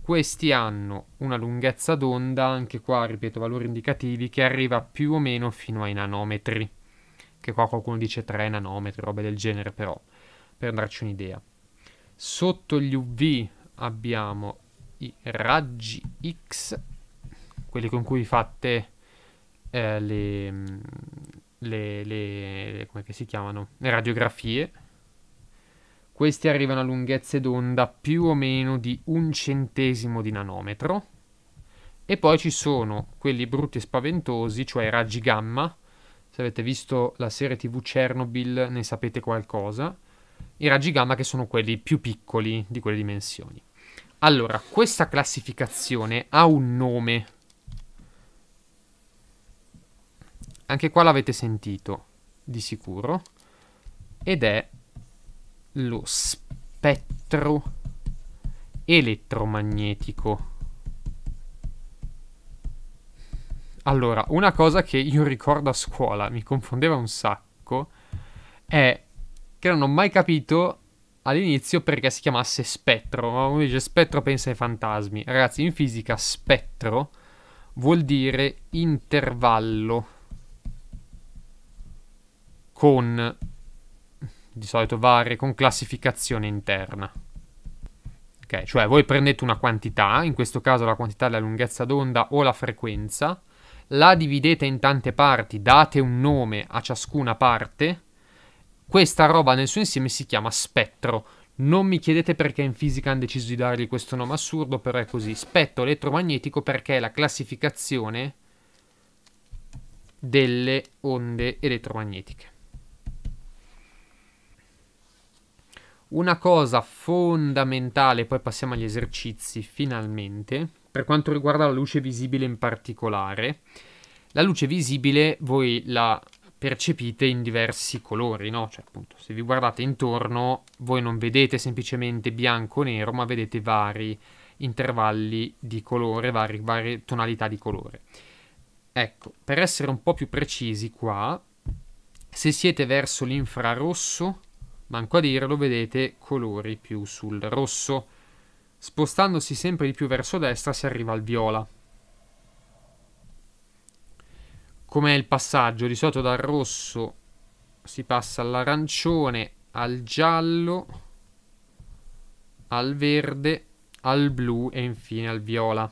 Questi hanno una lunghezza d'onda, anche qua ripeto valori indicativi, che arriva più o meno fino ai nanometri. Che qua qualcuno dice 3 nanometri, robe del genere però, per darci un'idea. Sotto gli UV abbiamo i raggi X, quelli con cui fate eh, le, le, le, come si chiamano? le radiografie. Questi arrivano a lunghezze d'onda più o meno di un centesimo di nanometro. E poi ci sono quelli brutti e spaventosi, cioè i raggi gamma. Se avete visto la serie TV Chernobyl ne sapete qualcosa. I raggi gamma che sono quelli più piccoli di quelle dimensioni. Allora, questa classificazione ha un nome anche qua l'avete sentito di sicuro, ed è lo spettro elettromagnetico. Allora, una cosa che io ricordo a scuola, mi confondeva un sacco, è che non ho mai capito all'inizio perché si chiamasse spettro, ma uno dice spettro pensa ai fantasmi. Ragazzi, in fisica spettro vuol dire intervallo con di solito varie con classificazione interna. Ok, cioè voi prendete una quantità, in questo caso la quantità è la lunghezza d'onda o la frequenza, la dividete in tante parti, date un nome a ciascuna parte. Questa roba nel suo insieme si chiama spettro. Non mi chiedete perché in fisica hanno deciso di dargli questo nome assurdo, però è così. Spettro elettromagnetico perché è la classificazione delle onde elettromagnetiche. Una cosa fondamentale, poi passiamo agli esercizi finalmente, per quanto riguarda la luce visibile in particolare, la luce visibile voi la percepite in diversi colori, no? Cioè, appunto, se vi guardate intorno, voi non vedete semplicemente bianco o nero, ma vedete vari intervalli di colore, vari, varie tonalità di colore. Ecco, per essere un po' più precisi qua, se siete verso l'infrarosso, manco a dirlo, vedete colori più sul rosso. Spostandosi sempre di più verso destra si arriva al viola. Com'è il passaggio? Di solito dal rosso si passa all'arancione, al giallo, al verde, al blu e infine al viola.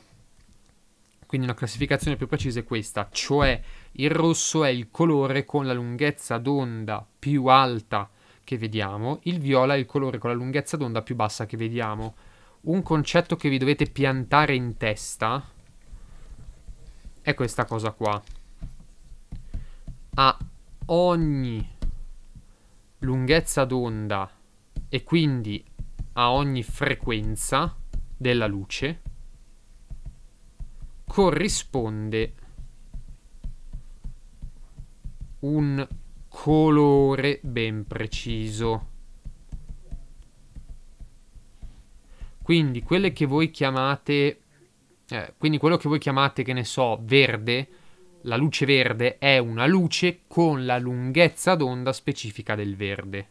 Quindi una classificazione più precisa è questa, cioè il rosso è il colore con la lunghezza d'onda più alta che vediamo, il viola è il colore con la lunghezza d'onda più bassa che vediamo. Un concetto che vi dovete piantare in testa è questa cosa qua. A ogni lunghezza d'onda e quindi a ogni frequenza della luce corrisponde un colore ben preciso. Quindi quelle che voi chiamate eh, quindi quello che voi chiamate che ne so, verde, la luce verde è una luce con la lunghezza d'onda specifica del verde.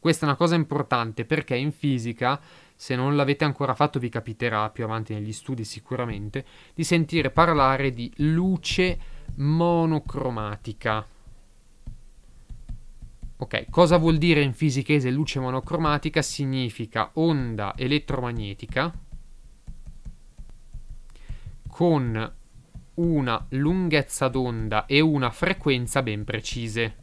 Questa è una cosa importante perché in fisica, se non l'avete ancora fatto vi capiterà più avanti negli studi sicuramente, di sentire parlare di luce monocromatica. Ok, cosa vuol dire in fisichese luce monocromatica? Significa onda elettromagnetica con una lunghezza d'onda e una frequenza ben precise.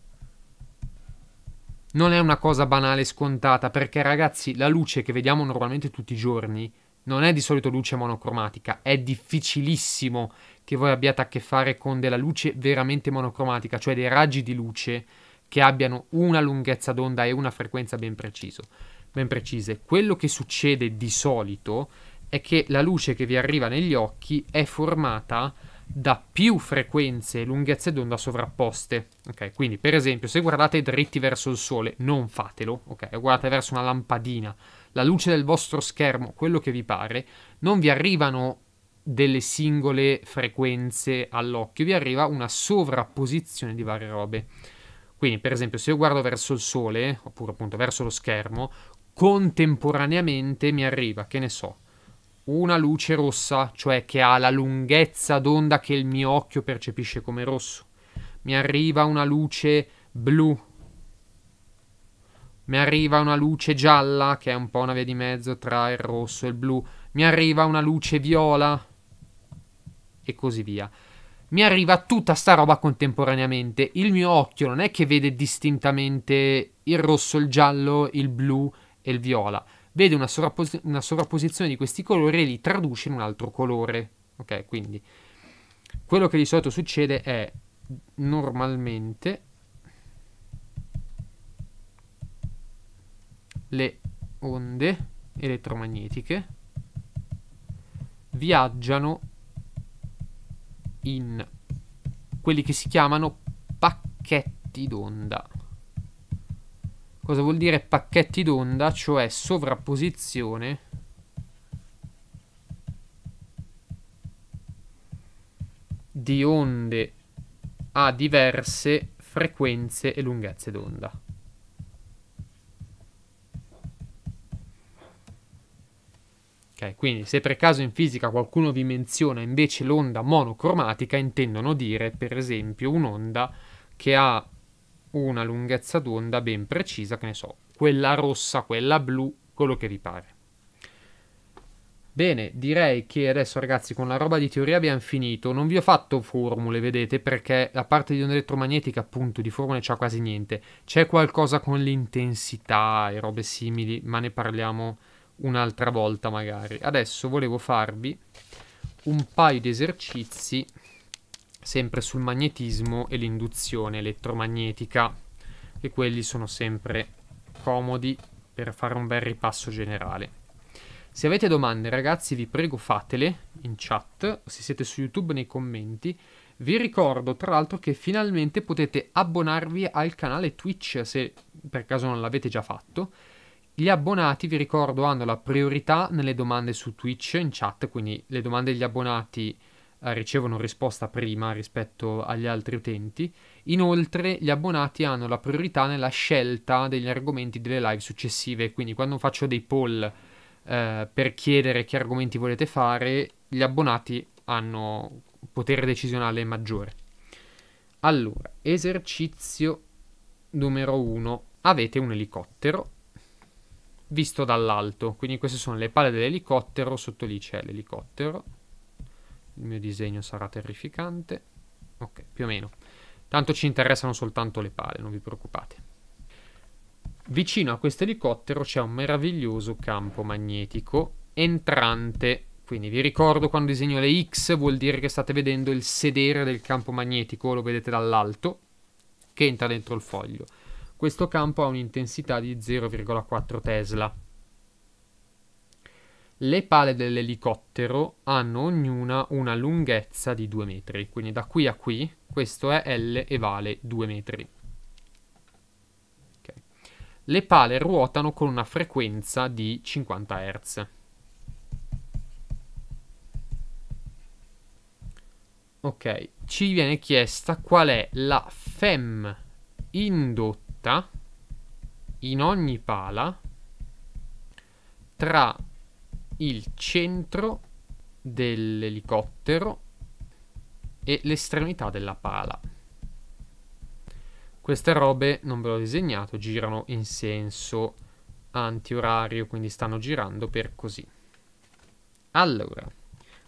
Non è una cosa banale e scontata perché ragazzi la luce che vediamo normalmente tutti i giorni non è di solito luce monocromatica, è difficilissimo che voi abbiate a che fare con della luce veramente monocromatica, cioè dei raggi di luce che abbiano una lunghezza d'onda e una frequenza ben, preciso, ben precise. Quello che succede di solito è che la luce che vi arriva negli occhi è formata da più frequenze e lunghezze d'onda sovrapposte. Ok, quindi per esempio, se guardate dritti verso il sole, non fatelo, ok, guardate verso una lampadina, la luce del vostro schermo, quello che vi pare, non vi arrivano delle singole frequenze all'occhio, vi arriva una sovrapposizione di varie robe. Quindi, per esempio, se io guardo verso il sole, oppure appunto verso lo schermo, contemporaneamente mi arriva, che ne so, una luce rossa, cioè che ha la lunghezza d'onda che il mio occhio percepisce come rosso. Mi arriva una luce blu. Mi arriva una luce gialla, che è un po' una via di mezzo tra il rosso e il blu. Mi arriva una luce viola. E così via mi arriva tutta sta roba contemporaneamente. Il mio occhio non è che vede distintamente il rosso, il giallo, il blu e il viola. Vede una, sovrappos- una sovrapposizione di questi colori e li traduce in un altro colore. Ok, quindi quello che di solito succede è normalmente le onde elettromagnetiche viaggiano in quelli che si chiamano pacchetti d'onda. Cosa vuol dire pacchetti d'onda? Cioè sovrapposizione di onde a diverse frequenze e lunghezze d'onda. Okay, quindi se per caso in fisica qualcuno vi menziona invece l'onda monocromatica, intendono dire per esempio un'onda che ha una lunghezza d'onda ben precisa, che ne so, quella rossa, quella blu, quello che vi pare. Bene, direi che adesso ragazzi con la roba di teoria abbiamo finito, non vi ho fatto formule vedete perché la parte di onda elettromagnetica appunto di formule c'ha quasi niente, c'è qualcosa con l'intensità e robe simili ma ne parliamo un'altra volta magari. Adesso volevo farvi un paio di esercizi sempre sul magnetismo e l'induzione elettromagnetica e quelli sono sempre comodi per fare un bel ripasso generale. Se avete domande ragazzi vi prego fatele in chat, se siete su YouTube nei commenti. Vi ricordo tra l'altro che finalmente potete abbonarvi al canale Twitch se per caso non l'avete già fatto gli abbonati, vi ricordo, hanno la priorità nelle domande su Twitch, in chat, quindi le domande degli abbonati eh, ricevono risposta prima rispetto agli altri utenti. Inoltre gli abbonati hanno la priorità nella scelta degli argomenti delle live successive, quindi quando faccio dei poll eh, per chiedere che argomenti volete fare, gli abbonati hanno potere decisionale maggiore. Allora, esercizio numero 1. Avete un elicottero visto dall'alto. Quindi queste sono le pale dell'elicottero, sotto lì c'è l'elicottero. Il mio disegno sarà terrificante. Ok, più o meno. Tanto ci interessano soltanto le pale, non vi preoccupate. Vicino a questo elicottero c'è un meraviglioso campo magnetico entrante. Quindi vi ricordo quando disegno le X vuol dire che state vedendo il sedere del campo magnetico, lo vedete dall'alto, che entra dentro il foglio. Questo campo ha un'intensità di 0,4 Tesla. Le pale dell'elicottero hanno ognuna una lunghezza di 2 metri, quindi da qui a qui questo è L e vale 2 metri. Okay. Le pale ruotano con una frequenza di 50 Hz. Ok, ci viene chiesta qual è la FEM indotta scritta in ogni pala tra il centro dell'elicottero e l'estremità della pala. Queste robe, non ve l'ho disegnato, girano in senso antiorario, quindi stanno girando per così. Allora,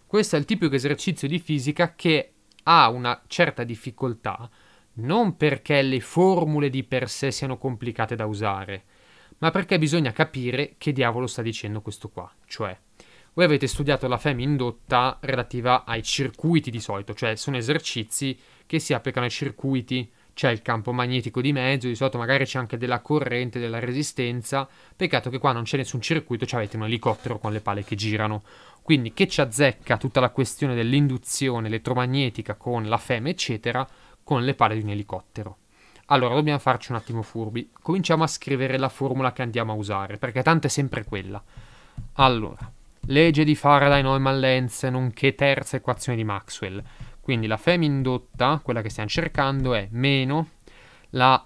questo è il tipico esercizio di fisica che ha una certa difficoltà non perché le formule di per sé siano complicate da usare, ma perché bisogna capire che diavolo sta dicendo questo qua. Cioè, voi avete studiato la FEM indotta relativa ai circuiti di solito, cioè sono esercizi che si applicano ai circuiti, c'è il campo magnetico di mezzo, di solito magari c'è anche della corrente, della resistenza, peccato che qua non c'è nessun circuito, cioè avete un elicottero con le pale che girano. Quindi che ci azzecca tutta la questione dell'induzione elettromagnetica con la FEM, eccetera, con le pale di un elicottero. Allora, dobbiamo farci un attimo furbi. Cominciamo a scrivere la formula che andiamo a usare, perché tanto è sempre quella. Allora, legge di Faraday, Neumann, Lenz, nonché terza equazione di Maxwell. Quindi la femi indotta, quella che stiamo cercando, è meno la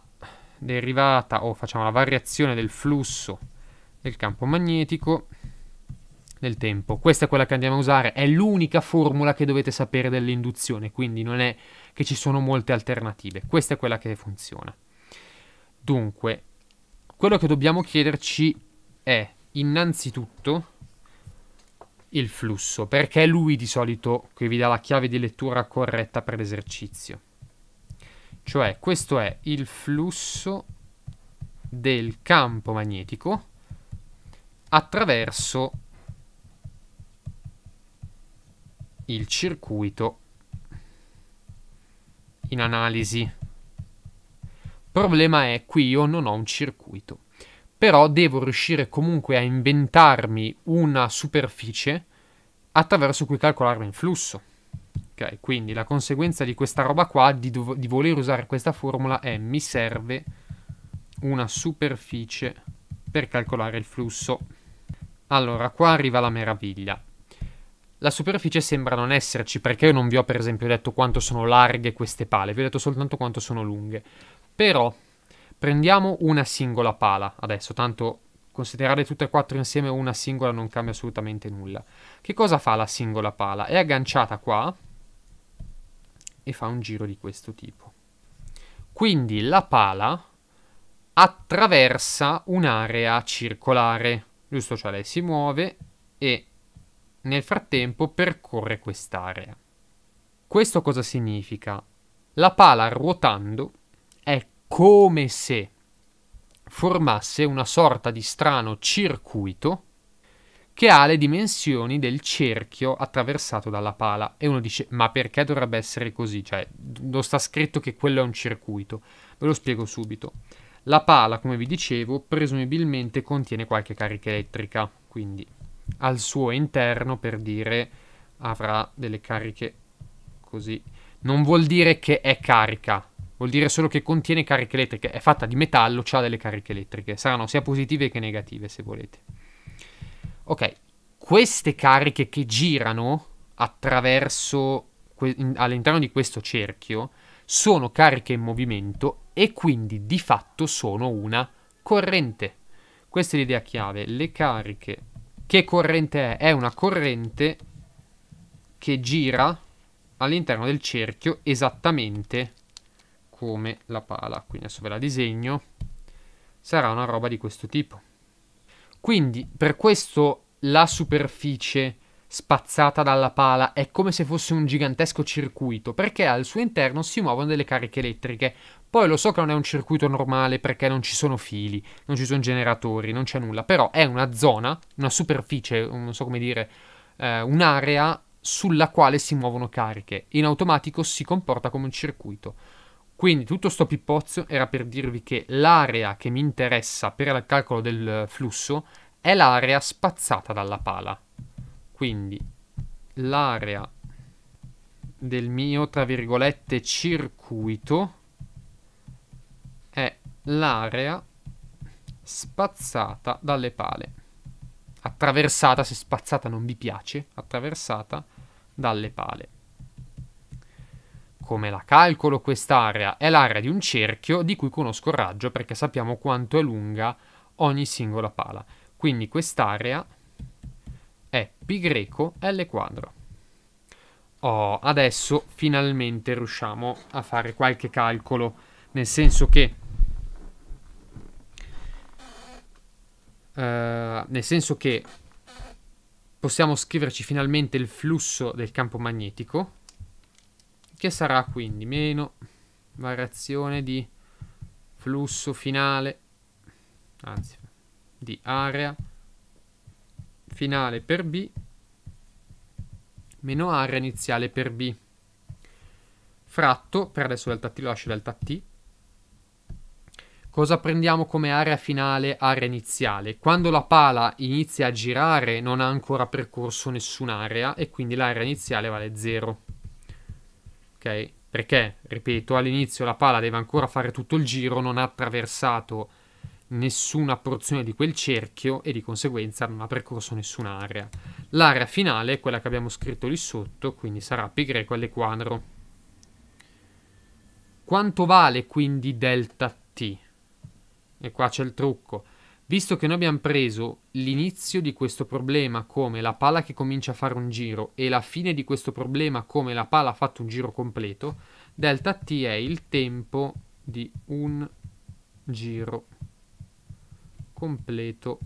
derivata o facciamo la variazione del flusso del campo magnetico nel tempo. Questa è quella che andiamo a usare, è l'unica formula che dovete sapere dell'induzione, quindi non è che ci sono molte alternative, questa è quella che funziona. Dunque, quello che dobbiamo chiederci è innanzitutto il flusso, perché è lui di solito che vi dà la chiave di lettura corretta per l'esercizio. Cioè, questo è il flusso del campo magnetico attraverso il circuito in analisi. Problema è qui io non ho un circuito, però devo riuscire comunque a inventarmi una superficie attraverso cui calcolarmi il flusso. Ok, quindi la conseguenza di questa roba qua, di, di voler usare questa formula è mi serve una superficie per calcolare il flusso. Allora, qua arriva la meraviglia. La superficie sembra non esserci perché io non vi ho per esempio detto quanto sono larghe queste pale, vi ho detto soltanto quanto sono lunghe. Però prendiamo una singola pala adesso, tanto considerare tutte e quattro insieme una singola non cambia assolutamente nulla. Che cosa fa la singola pala? È agganciata qua e fa un giro di questo tipo. Quindi la pala attraversa un'area circolare, giusto? Cioè lei si muove e nel frattempo percorre quest'area. Questo cosa significa? La pala ruotando è come se formasse una sorta di strano circuito che ha le dimensioni del cerchio attraversato dalla pala. E uno dice, ma perché dovrebbe essere così? Cioè, non sta scritto che quello è un circuito. Ve lo spiego subito. La pala, come vi dicevo, presumibilmente contiene qualche carica elettrica, quindi al suo interno per dire avrà delle cariche così. Non vuol dire che è carica, vuol dire solo che contiene cariche elettriche. È fatta di metallo, ha delle cariche elettriche. Saranno sia positive che negative, se volete. Ok, queste cariche che girano attraverso all'interno di questo cerchio sono cariche in movimento e quindi di fatto sono una corrente. Questa è l'idea chiave. Le cariche che corrente è? È una corrente che gira all'interno del cerchio esattamente come la pala. Quindi adesso ve la disegno. Sarà una roba di questo tipo. Quindi per questo la superficie spazzata dalla pala è come se fosse un gigantesco circuito perché al suo interno si muovono delle cariche elettriche. Poi lo so che non è un circuito normale perché non ci sono fili, non ci sono generatori, non c'è nulla, però è una zona, una superficie, non so come dire, eh, un'area sulla quale si muovono cariche. In automatico si comporta come un circuito. Quindi tutto sto pippozzo era per dirvi che l'area che mi interessa per il calcolo del flusso è l'area spazzata dalla pala. Quindi l'area del mio, tra virgolette, circuito è l'area spazzata dalle pale. Attraversata, se spazzata non vi piace, attraversata dalle pale. Come la calcolo quest'area? È l'area di un cerchio di cui conosco il raggio perché sappiamo quanto è lunga ogni singola pala. Quindi quest'area è pi greco L quadro. Oh, adesso finalmente riusciamo a fare qualche calcolo, nel senso che... Uh, nel senso che possiamo scriverci finalmente il flusso del campo magnetico, che sarà quindi meno variazione di flusso finale, anzi, di area finale per B meno area iniziale per B fratto, per adesso delta T lo lascio delta T cosa prendiamo come area finale, area iniziale? Quando la pala inizia a girare non ha ancora percorso nessun'area e quindi l'area iniziale vale 0. Ok? Perché, ripeto, all'inizio la pala deve ancora fare tutto il giro, non ha attraversato nessuna porzione di quel cerchio e di conseguenza non ha percorso nessuna area. L'area finale è quella che abbiamo scritto lì sotto, quindi sarà pi greco alle quadro. Quanto vale quindi delta t? E qua c'è il trucco. Visto che noi abbiamo preso l'inizio di questo problema come la pala che comincia a fare un giro e la fine di questo problema come la pala ha fatto un giro completo, delta t è il tempo di un giro completo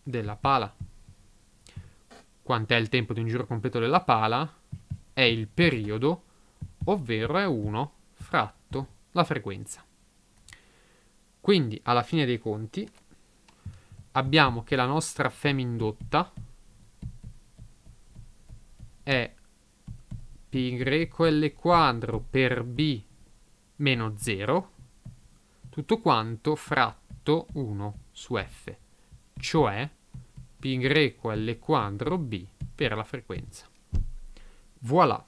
della pala. Quant'è il tempo di un giro completo della pala? È il periodo, ovvero è 1 fratto la frequenza. Quindi, alla fine dei conti, abbiamo che la nostra indotta è πl quadro per b meno 0, tutto quanto fratto punto 1 su f, cioè π L quadro b per la frequenza. Voilà.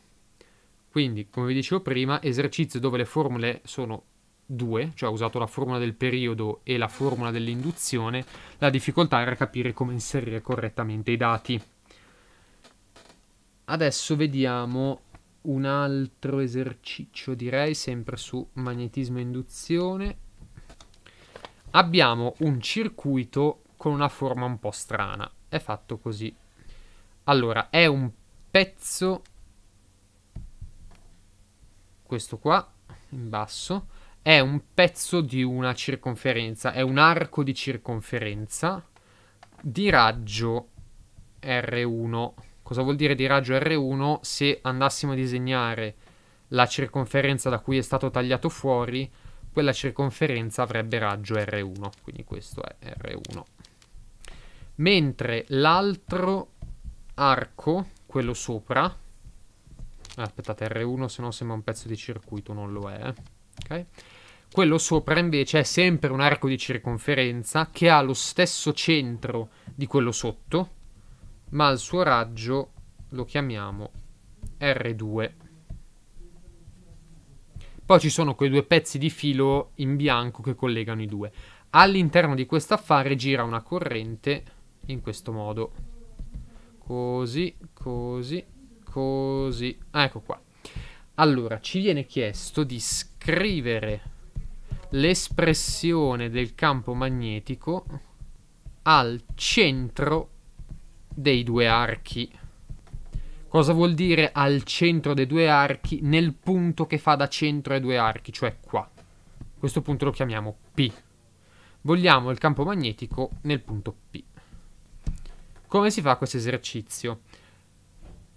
Quindi, come vi dicevo prima, esercizio dove le formule sono due, cioè ho usato la formula del periodo e la formula dell'induzione, la difficoltà era capire come inserire correttamente i dati. Adesso vediamo un altro esercizio, direi, sempre su magnetismo e induzione abbiamo un circuito con una forma un po' strana. È fatto così. Allora, è un pezzo, questo qua, in basso, è un pezzo di una circonferenza, è un arco di circonferenza di raggio R1. Cosa vuol dire di raggio R1? Se andassimo a disegnare la circonferenza da cui è stato tagliato fuori, quella circonferenza avrebbe raggio R1, quindi questo è R1. Mentre l'altro arco, quello sopra, aspettate R1 se no sembra un pezzo di circuito, non lo è, eh. ok? Quello sopra invece è sempre un arco di circonferenza che ha lo stesso centro di quello sotto, ma il suo raggio lo chiamiamo R2. Poi ci sono quei due pezzi di filo in bianco che collegano i due. All'interno di questo affare gira una corrente in questo modo. Così, così, così. Ah, ecco qua. Allora, ci viene chiesto di scrivere l'espressione del campo magnetico al centro dei due archi. Cosa vuol dire al centro dei due archi nel punto che fa da centro ai due archi, cioè qua. Questo punto lo chiamiamo P. Vogliamo il campo magnetico nel punto P. Come si fa questo esercizio?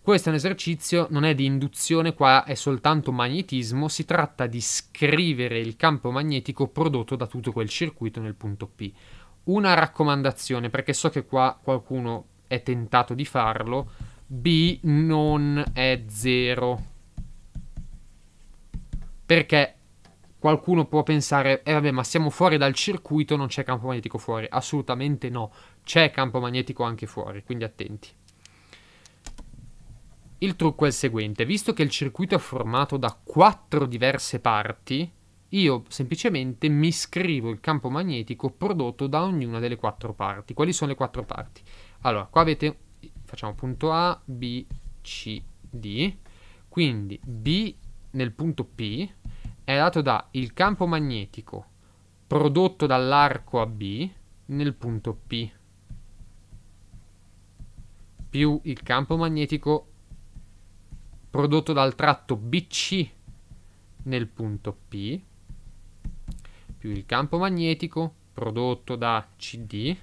Questo è un esercizio, non è di induzione, qua è soltanto magnetismo, si tratta di scrivere il campo magnetico prodotto da tutto quel circuito nel punto P. Una raccomandazione, perché so che qua qualcuno è tentato di farlo, B non è 0. Perché qualcuno può pensare, eh vabbè, ma siamo fuori dal circuito, non c'è campo magnetico fuori. Assolutamente no, c'è campo magnetico anche fuori, quindi attenti. Il trucco è il seguente, visto che il circuito è formato da quattro diverse parti, io semplicemente mi scrivo il campo magnetico prodotto da ognuna delle quattro parti. Quali sono le quattro parti? Allora, qua avete facciamo punto A, B, C, D. Quindi B nel punto P è dato da il campo magnetico prodotto dall'arco AB nel punto P più il campo magnetico prodotto dal tratto BC nel punto P più il campo magnetico prodotto da CD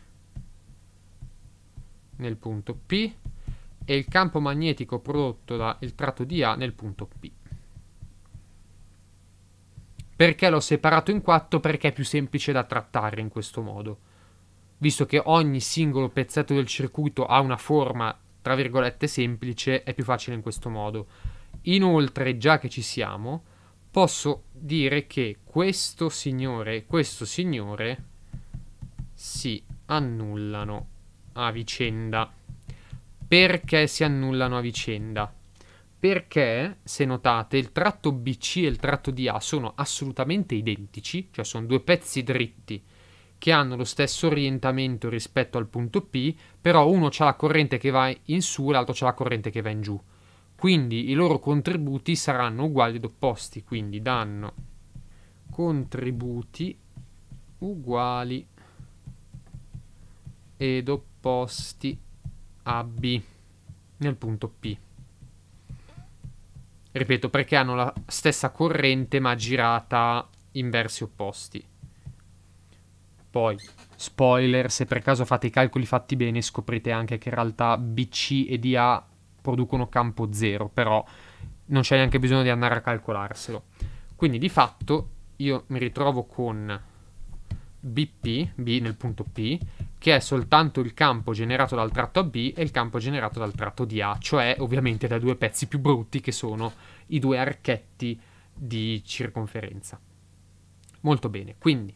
nel punto P e il campo magnetico prodotto dal tratto di A nel punto P. Perché l'ho separato in quattro? Perché è più semplice da trattare in questo modo. Visto che ogni singolo pezzetto del circuito ha una forma, tra virgolette, semplice, è più facile in questo modo. Inoltre, già che ci siamo, posso dire che questo signore e questo signore si annullano a vicenda. Perché si annullano a vicenda? Perché, se notate, il tratto BC e il tratto DA sono assolutamente identici, cioè sono due pezzi dritti che hanno lo stesso orientamento rispetto al punto P, però uno ha la corrente che va in su e l'altro ha la corrente che va in giù. Quindi i loro contributi saranno uguali ed opposti, quindi danno contributi uguali ed opposti posti a B nel punto P. Ripeto, perché hanno la stessa corrente ma girata in versi opposti. Poi, spoiler, se per caso fate i calcoli fatti bene scoprite anche che in realtà BC e DA producono campo zero, però non c'è neanche bisogno di andare a calcolarselo. Quindi di fatto io mi ritrovo con BP, B nel punto P, che è soltanto il campo generato dal tratto AB e il campo generato dal tratto DA, cioè ovviamente dai due pezzi più brutti che sono i due archetti di circonferenza. Molto bene, quindi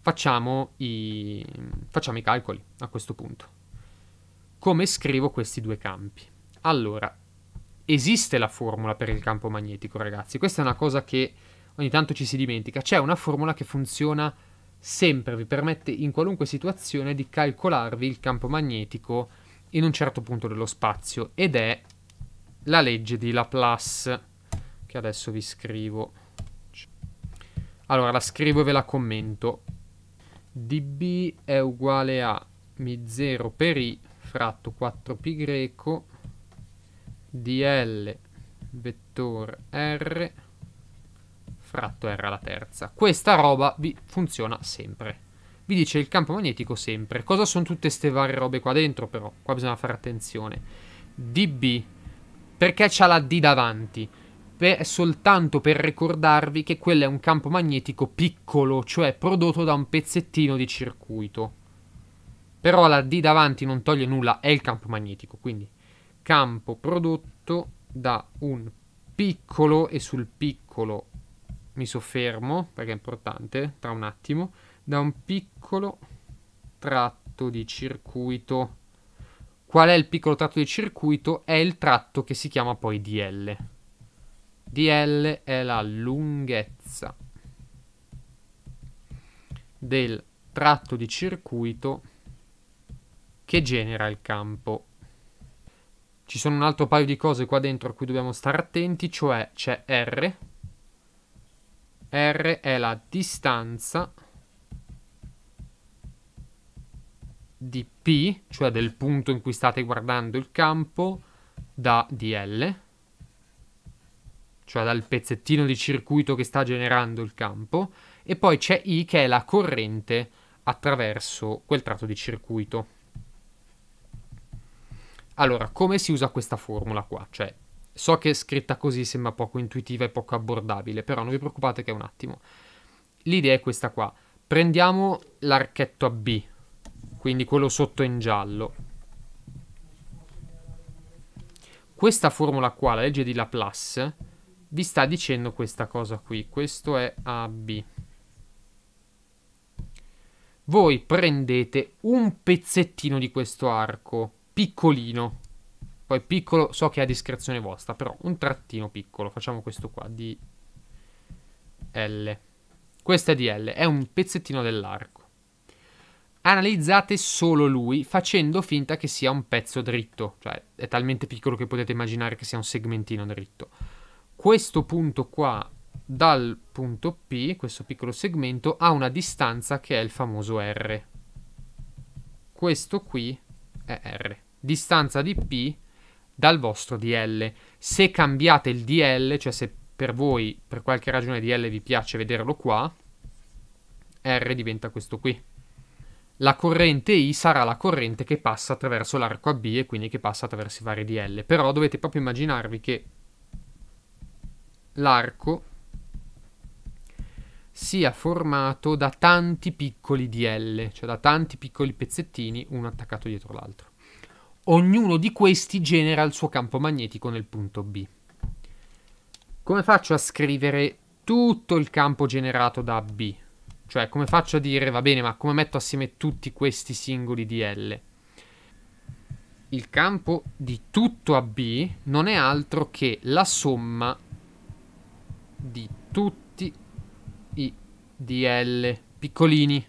facciamo i, facciamo i calcoli a questo punto. Come scrivo questi due campi? Allora, esiste la formula per il campo magnetico, ragazzi. Questa è una cosa che ogni tanto ci si dimentica. C'è una formula che funziona sempre vi permette in qualunque situazione di calcolarvi il campo magnetico in un certo punto dello spazio ed è la legge di Laplace che adesso vi scrivo. Allora la scrivo e ve la commento. dB è uguale a mi0 per i fratto 4pi greco dl vettore r fratto R alla terza. Questa roba vi funziona sempre. Vi dice il campo magnetico sempre. Cosa sono tutte queste varie robe qua dentro però? Qua bisogna fare attenzione. DB. Perché c'ha la D davanti? Per, soltanto per ricordarvi che quello è un campo magnetico piccolo, cioè prodotto da un pezzettino di circuito. Però la D davanti non toglie nulla, è il campo magnetico, quindi campo prodotto da un piccolo e sul piccolo mi soffermo, perché è importante, tra un attimo, da un piccolo tratto di circuito. Qual è il piccolo tratto di circuito? È il tratto che si chiama poi DL. DL è la lunghezza del tratto di circuito che genera il campo. Ci sono un altro paio di cose qua dentro a cui dobbiamo stare attenti, cioè c'è R, R è la distanza di P, cioè del punto in cui state guardando il campo, da DL, cioè dal pezzettino di circuito che sta generando il campo, e poi c'è I che è la corrente attraverso quel tratto di circuito. Allora, come si usa questa formula qua? Cioè So che scritta così sembra poco intuitiva e poco abbordabile, però non vi preoccupate che è un attimo. L'idea è questa qua. Prendiamo l'archetto AB, quindi quello sotto in giallo. Questa formula qua, la legge di Laplace, vi sta dicendo questa cosa qui. Questo è AB. Voi prendete un pezzettino di questo arco, piccolino, poi piccolo, so che è a discrezione vostra, però un trattino piccolo. Facciamo questo qua di L. Questo è di L, è un pezzettino dell'arco. Analizzate solo lui facendo finta che sia un pezzo dritto, cioè è talmente piccolo che potete immaginare che sia un segmentino dritto. Questo punto qua dal punto P, questo piccolo segmento, ha una distanza che è il famoso R. Questo qui è R. Distanza di P dal vostro DL. Se cambiate il DL, cioè se per voi per qualche ragione DL vi piace vederlo qua, R diventa questo qui. La corrente I sarà la corrente che passa attraverso l'arco AB e quindi che passa attraverso i vari DL. Però dovete proprio immaginarvi che l'arco sia formato da tanti piccoli DL, cioè da tanti piccoli pezzettini uno attaccato dietro l'altro. Ognuno di questi genera il suo campo magnetico nel punto B. Come faccio a scrivere tutto il campo generato da B? Cioè, come faccio a dire, va bene, ma come metto assieme tutti questi singoli di L? Il campo di tutto AB non è altro che la somma di tutti i DL piccolini.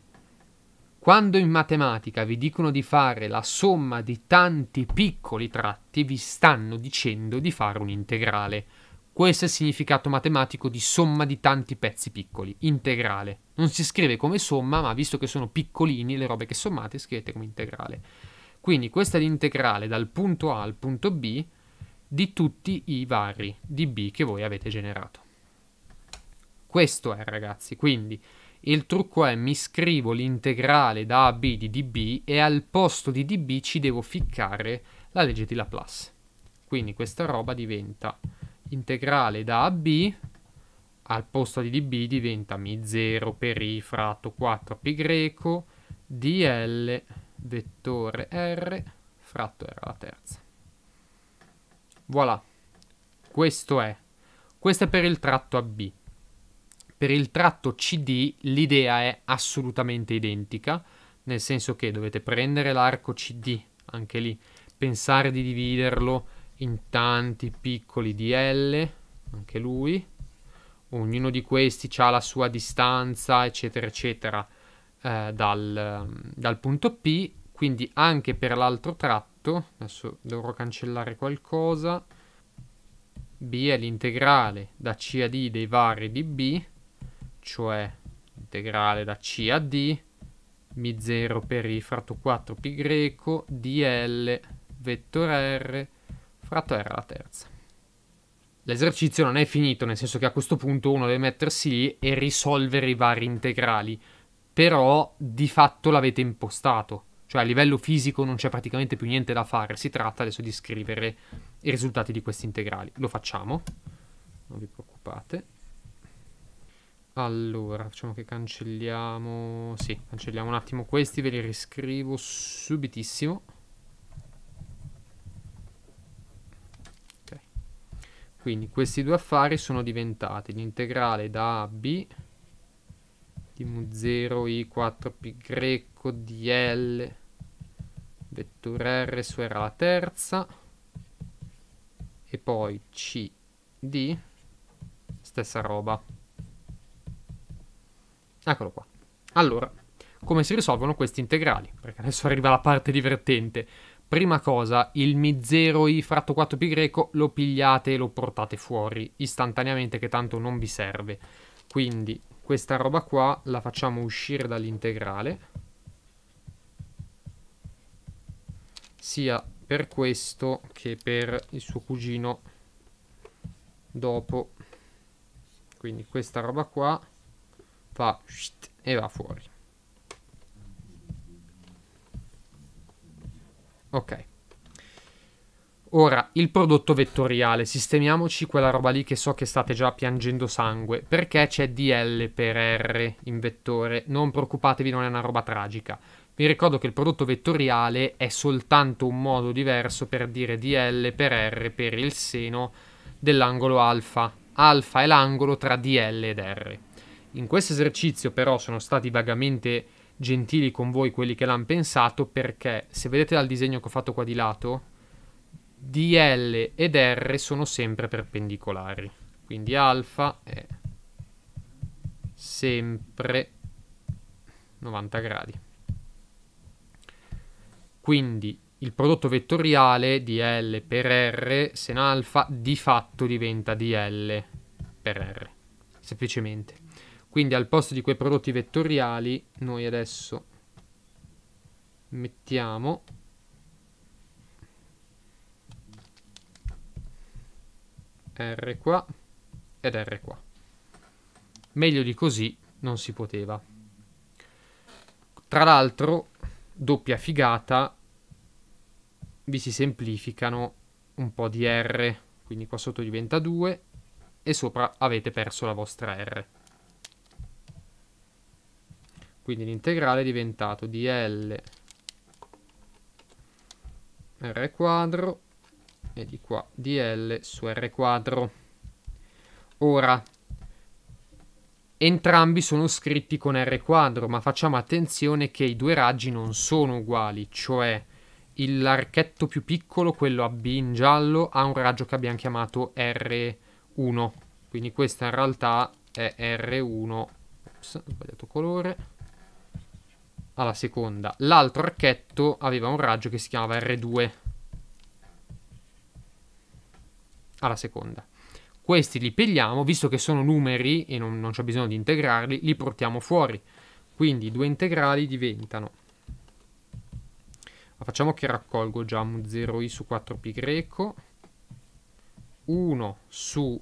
Quando in matematica vi dicono di fare la somma di tanti piccoli tratti, vi stanno dicendo di fare un integrale. Questo è il significato matematico di somma di tanti pezzi piccoli, integrale. Non si scrive come somma, ma visto che sono piccolini le robe che sommate, scrivete come integrale. Quindi questo è l'integrale dal punto A al punto B di tutti i vari di B che voi avete generato. Questo è ragazzi, quindi il trucco è mi scrivo l'integrale da AB di dB e al posto di dB ci devo ficcare la legge di Laplace. Quindi questa roba diventa integrale da AB al posto di dB diventa mi 0 per i fratto 4 pi greco dl vettore r fratto r alla terza. Voilà, questo è. Questo è per il tratto AB. Per il tratto CD l'idea è assolutamente identica, nel senso che dovete prendere l'arco CD, anche lì, pensare di dividerlo in tanti piccoli DL, anche lui, ognuno di questi ha la sua distanza, eccetera, eccetera, eh, dal, dal punto P, quindi anche per l'altro tratto, adesso dovrò cancellare qualcosa, B è l'integrale da C a D dei vari di B, cioè integrale da C a D, mi 0 per I fratto 4 pi greco, DL vettore R fratto R alla terza. L'esercizio non è finito, nel senso che a questo punto uno deve mettersi lì e risolvere i vari integrali, però di fatto l'avete impostato, cioè a livello fisico non c'è praticamente più niente da fare, si tratta adesso di scrivere i risultati di questi integrali. Lo facciamo, non vi preoccupate. Allora, facciamo che cancelliamo... Sì, cancelliamo un attimo questi, ve li riscrivo subitissimo. Okay. Quindi questi due affari sono diventati l'integrale da AB di mu0 i4 greco di L vettore R su R alla terza e poi C D stessa roba Eccolo qua. Allora, come si risolvono questi integrali? Perché adesso arriva la parte divertente. Prima cosa, il mi 0i fratto 4π lo pigliate e lo portate fuori istantaneamente che tanto non vi serve. Quindi questa roba qua la facciamo uscire dall'integrale. Sia per questo che per il suo cugino dopo. Quindi questa roba qua fa e va fuori ok Ora, il prodotto vettoriale, sistemiamoci quella roba lì che so che state già piangendo sangue, perché c'è DL per R in vettore, non preoccupatevi, non è una roba tragica. Vi ricordo che il prodotto vettoriale è soltanto un modo diverso per dire DL per R per il seno dell'angolo alfa. Alfa è l'angolo tra DL ed R. In questo esercizio però sono stati vagamente gentili con voi quelli che l'hanno pensato perché se vedete dal disegno che ho fatto qua di lato, DL ed R sono sempre perpendicolari. Quindi alfa è sempre 90 gradi. Quindi il prodotto vettoriale di L per R se alfa di fatto diventa di L per R, semplicemente. Quindi al posto di quei prodotti vettoriali noi adesso mettiamo R qua ed R qua. Meglio di così non si poteva. Tra l'altro, doppia figata, vi si semplificano un po' di R, quindi qua sotto diventa 2 e sopra avete perso la vostra R. Quindi l'integrale è diventato di L R quadro e di qua di L su R quadro. Ora, entrambi sono scritti con R quadro, ma facciamo attenzione che i due raggi non sono uguali, cioè l'archetto più piccolo, quello a B in giallo, ha un raggio che abbiamo chiamato R1. Quindi questa in realtà è R1, ops, ho sbagliato colore, alla seconda. L'altro archetto aveva un raggio che si chiamava R2 alla seconda. Questi li pigliamo, visto che sono numeri e non, non c'è bisogno di integrarli, li portiamo fuori. Quindi i due integrali diventano... Ma facciamo che raccolgo già 0i su 4pi greco, 1 su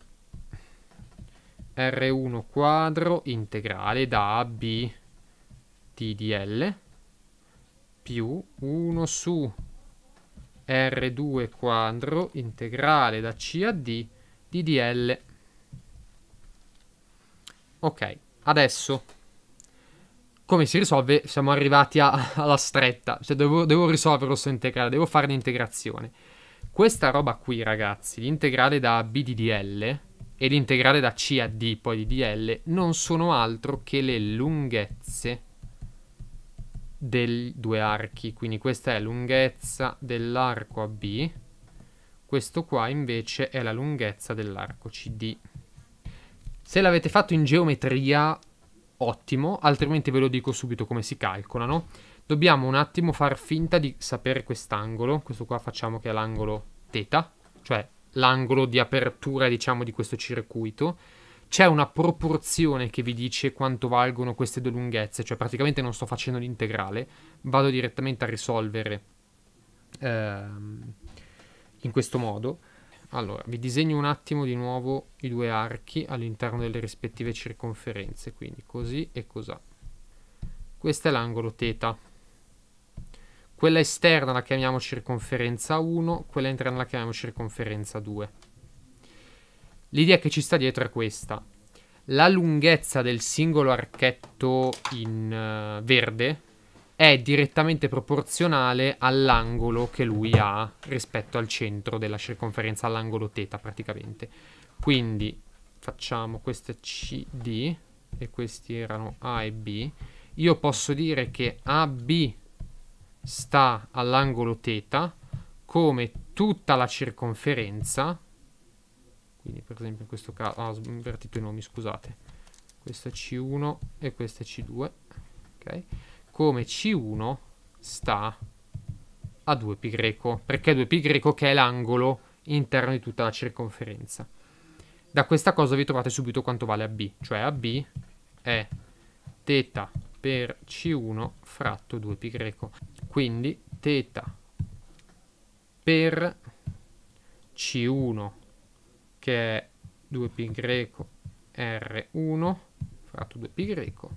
r1 quadro integrale da a b t di L più 1 su R2 quadro integrale da C a D di DL. Ok, adesso come si risolve? Siamo arrivati a, alla stretta, cioè devo, devo risolvere questo integrale, devo fare l'integrazione. Questa roba qui, ragazzi, l'integrale da B di DL e l'integrale da C a D poi di DL non sono altro che le lunghezze dei due archi, quindi questa è la lunghezza dell'arco AB, questo qua invece è la lunghezza dell'arco CD. Se l'avete fatto in geometria, ottimo, altrimenti ve lo dico subito come si calcolano. Dobbiamo un attimo far finta di sapere quest'angolo, questo qua facciamo che è l'angolo θ, cioè l'angolo di apertura diciamo di questo circuito c'è una proporzione che vi dice quanto valgono queste due lunghezze, cioè praticamente non sto facendo l'integrale, vado direttamente a risolvere ehm, in questo modo. Allora, vi disegno un attimo di nuovo i due archi all'interno delle rispettive circonferenze, quindi così e così. Questo è l'angolo θ. Quella esterna la chiamiamo circonferenza 1, quella interna la chiamiamo circonferenza 2. L'idea che ci sta dietro è questa. La lunghezza del singolo archetto in uh, verde è direttamente proporzionale all'angolo che lui ha rispetto al centro della circonferenza, all'angolo teta praticamente. Quindi facciamo queste CD e questi erano A e B. Io posso dire che AB sta all'angolo teta come tutta la circonferenza quindi per esempio in questo caso ah, ho invertito i nomi, scusate. Questa C1 e questa C2. Okay. Come C1 sta a 2π, perché 2π che è l'angolo interno di tutta la circonferenza. Da questa cosa vi trovate subito quanto vale AB, cioè AB è θ per C1 fratto 2π. Quindi θ per C1 che è 2π greco r1 fratto 2π greco.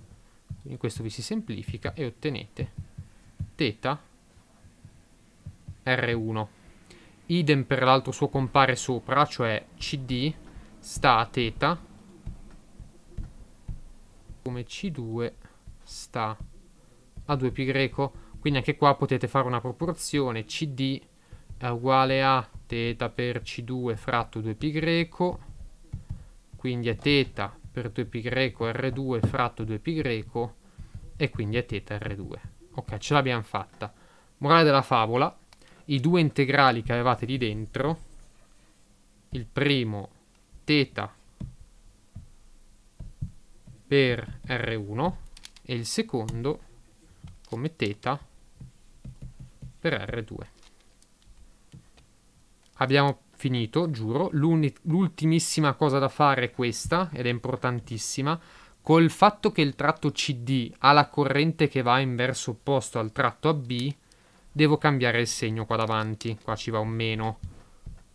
In questo vi si semplifica e ottenete teta r1. Idem per l'altro suo compare sopra, cioè CD sta a teta come C2 sta a 2π greco. Quindi anche qua potete fare una proporzione CD è uguale a teta per C2 fratto 2 pi greco, quindi è teta per 2 pi greco R2 fratto 2 pi greco, e quindi è teta R2 ok ce l'abbiamo fatta morale della favola i due integrali che avevate lì dentro il primo teta per R1 e il secondo come teta per R2 abbiamo finito, giuro. l'ultimissima cosa da fare è questa, ed è importantissima. Col fatto che il tratto CD ha la corrente che va in verso opposto al tratto AB, devo cambiare il segno qua davanti. Qua ci va un meno.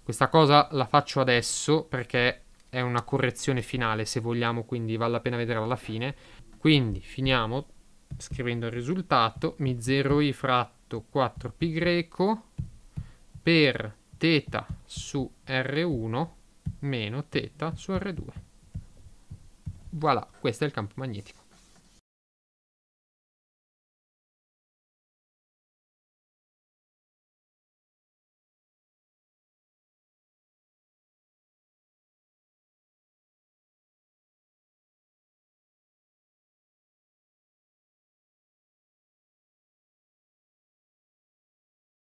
Questa cosa la faccio adesso perché è una correzione finale, se vogliamo, quindi vale la pena vedere alla fine. Quindi finiamo scrivendo il risultato, mi 0i fratto 4π per teta su R1 meno teta su R2. Voilà, questo è il campo magnetico.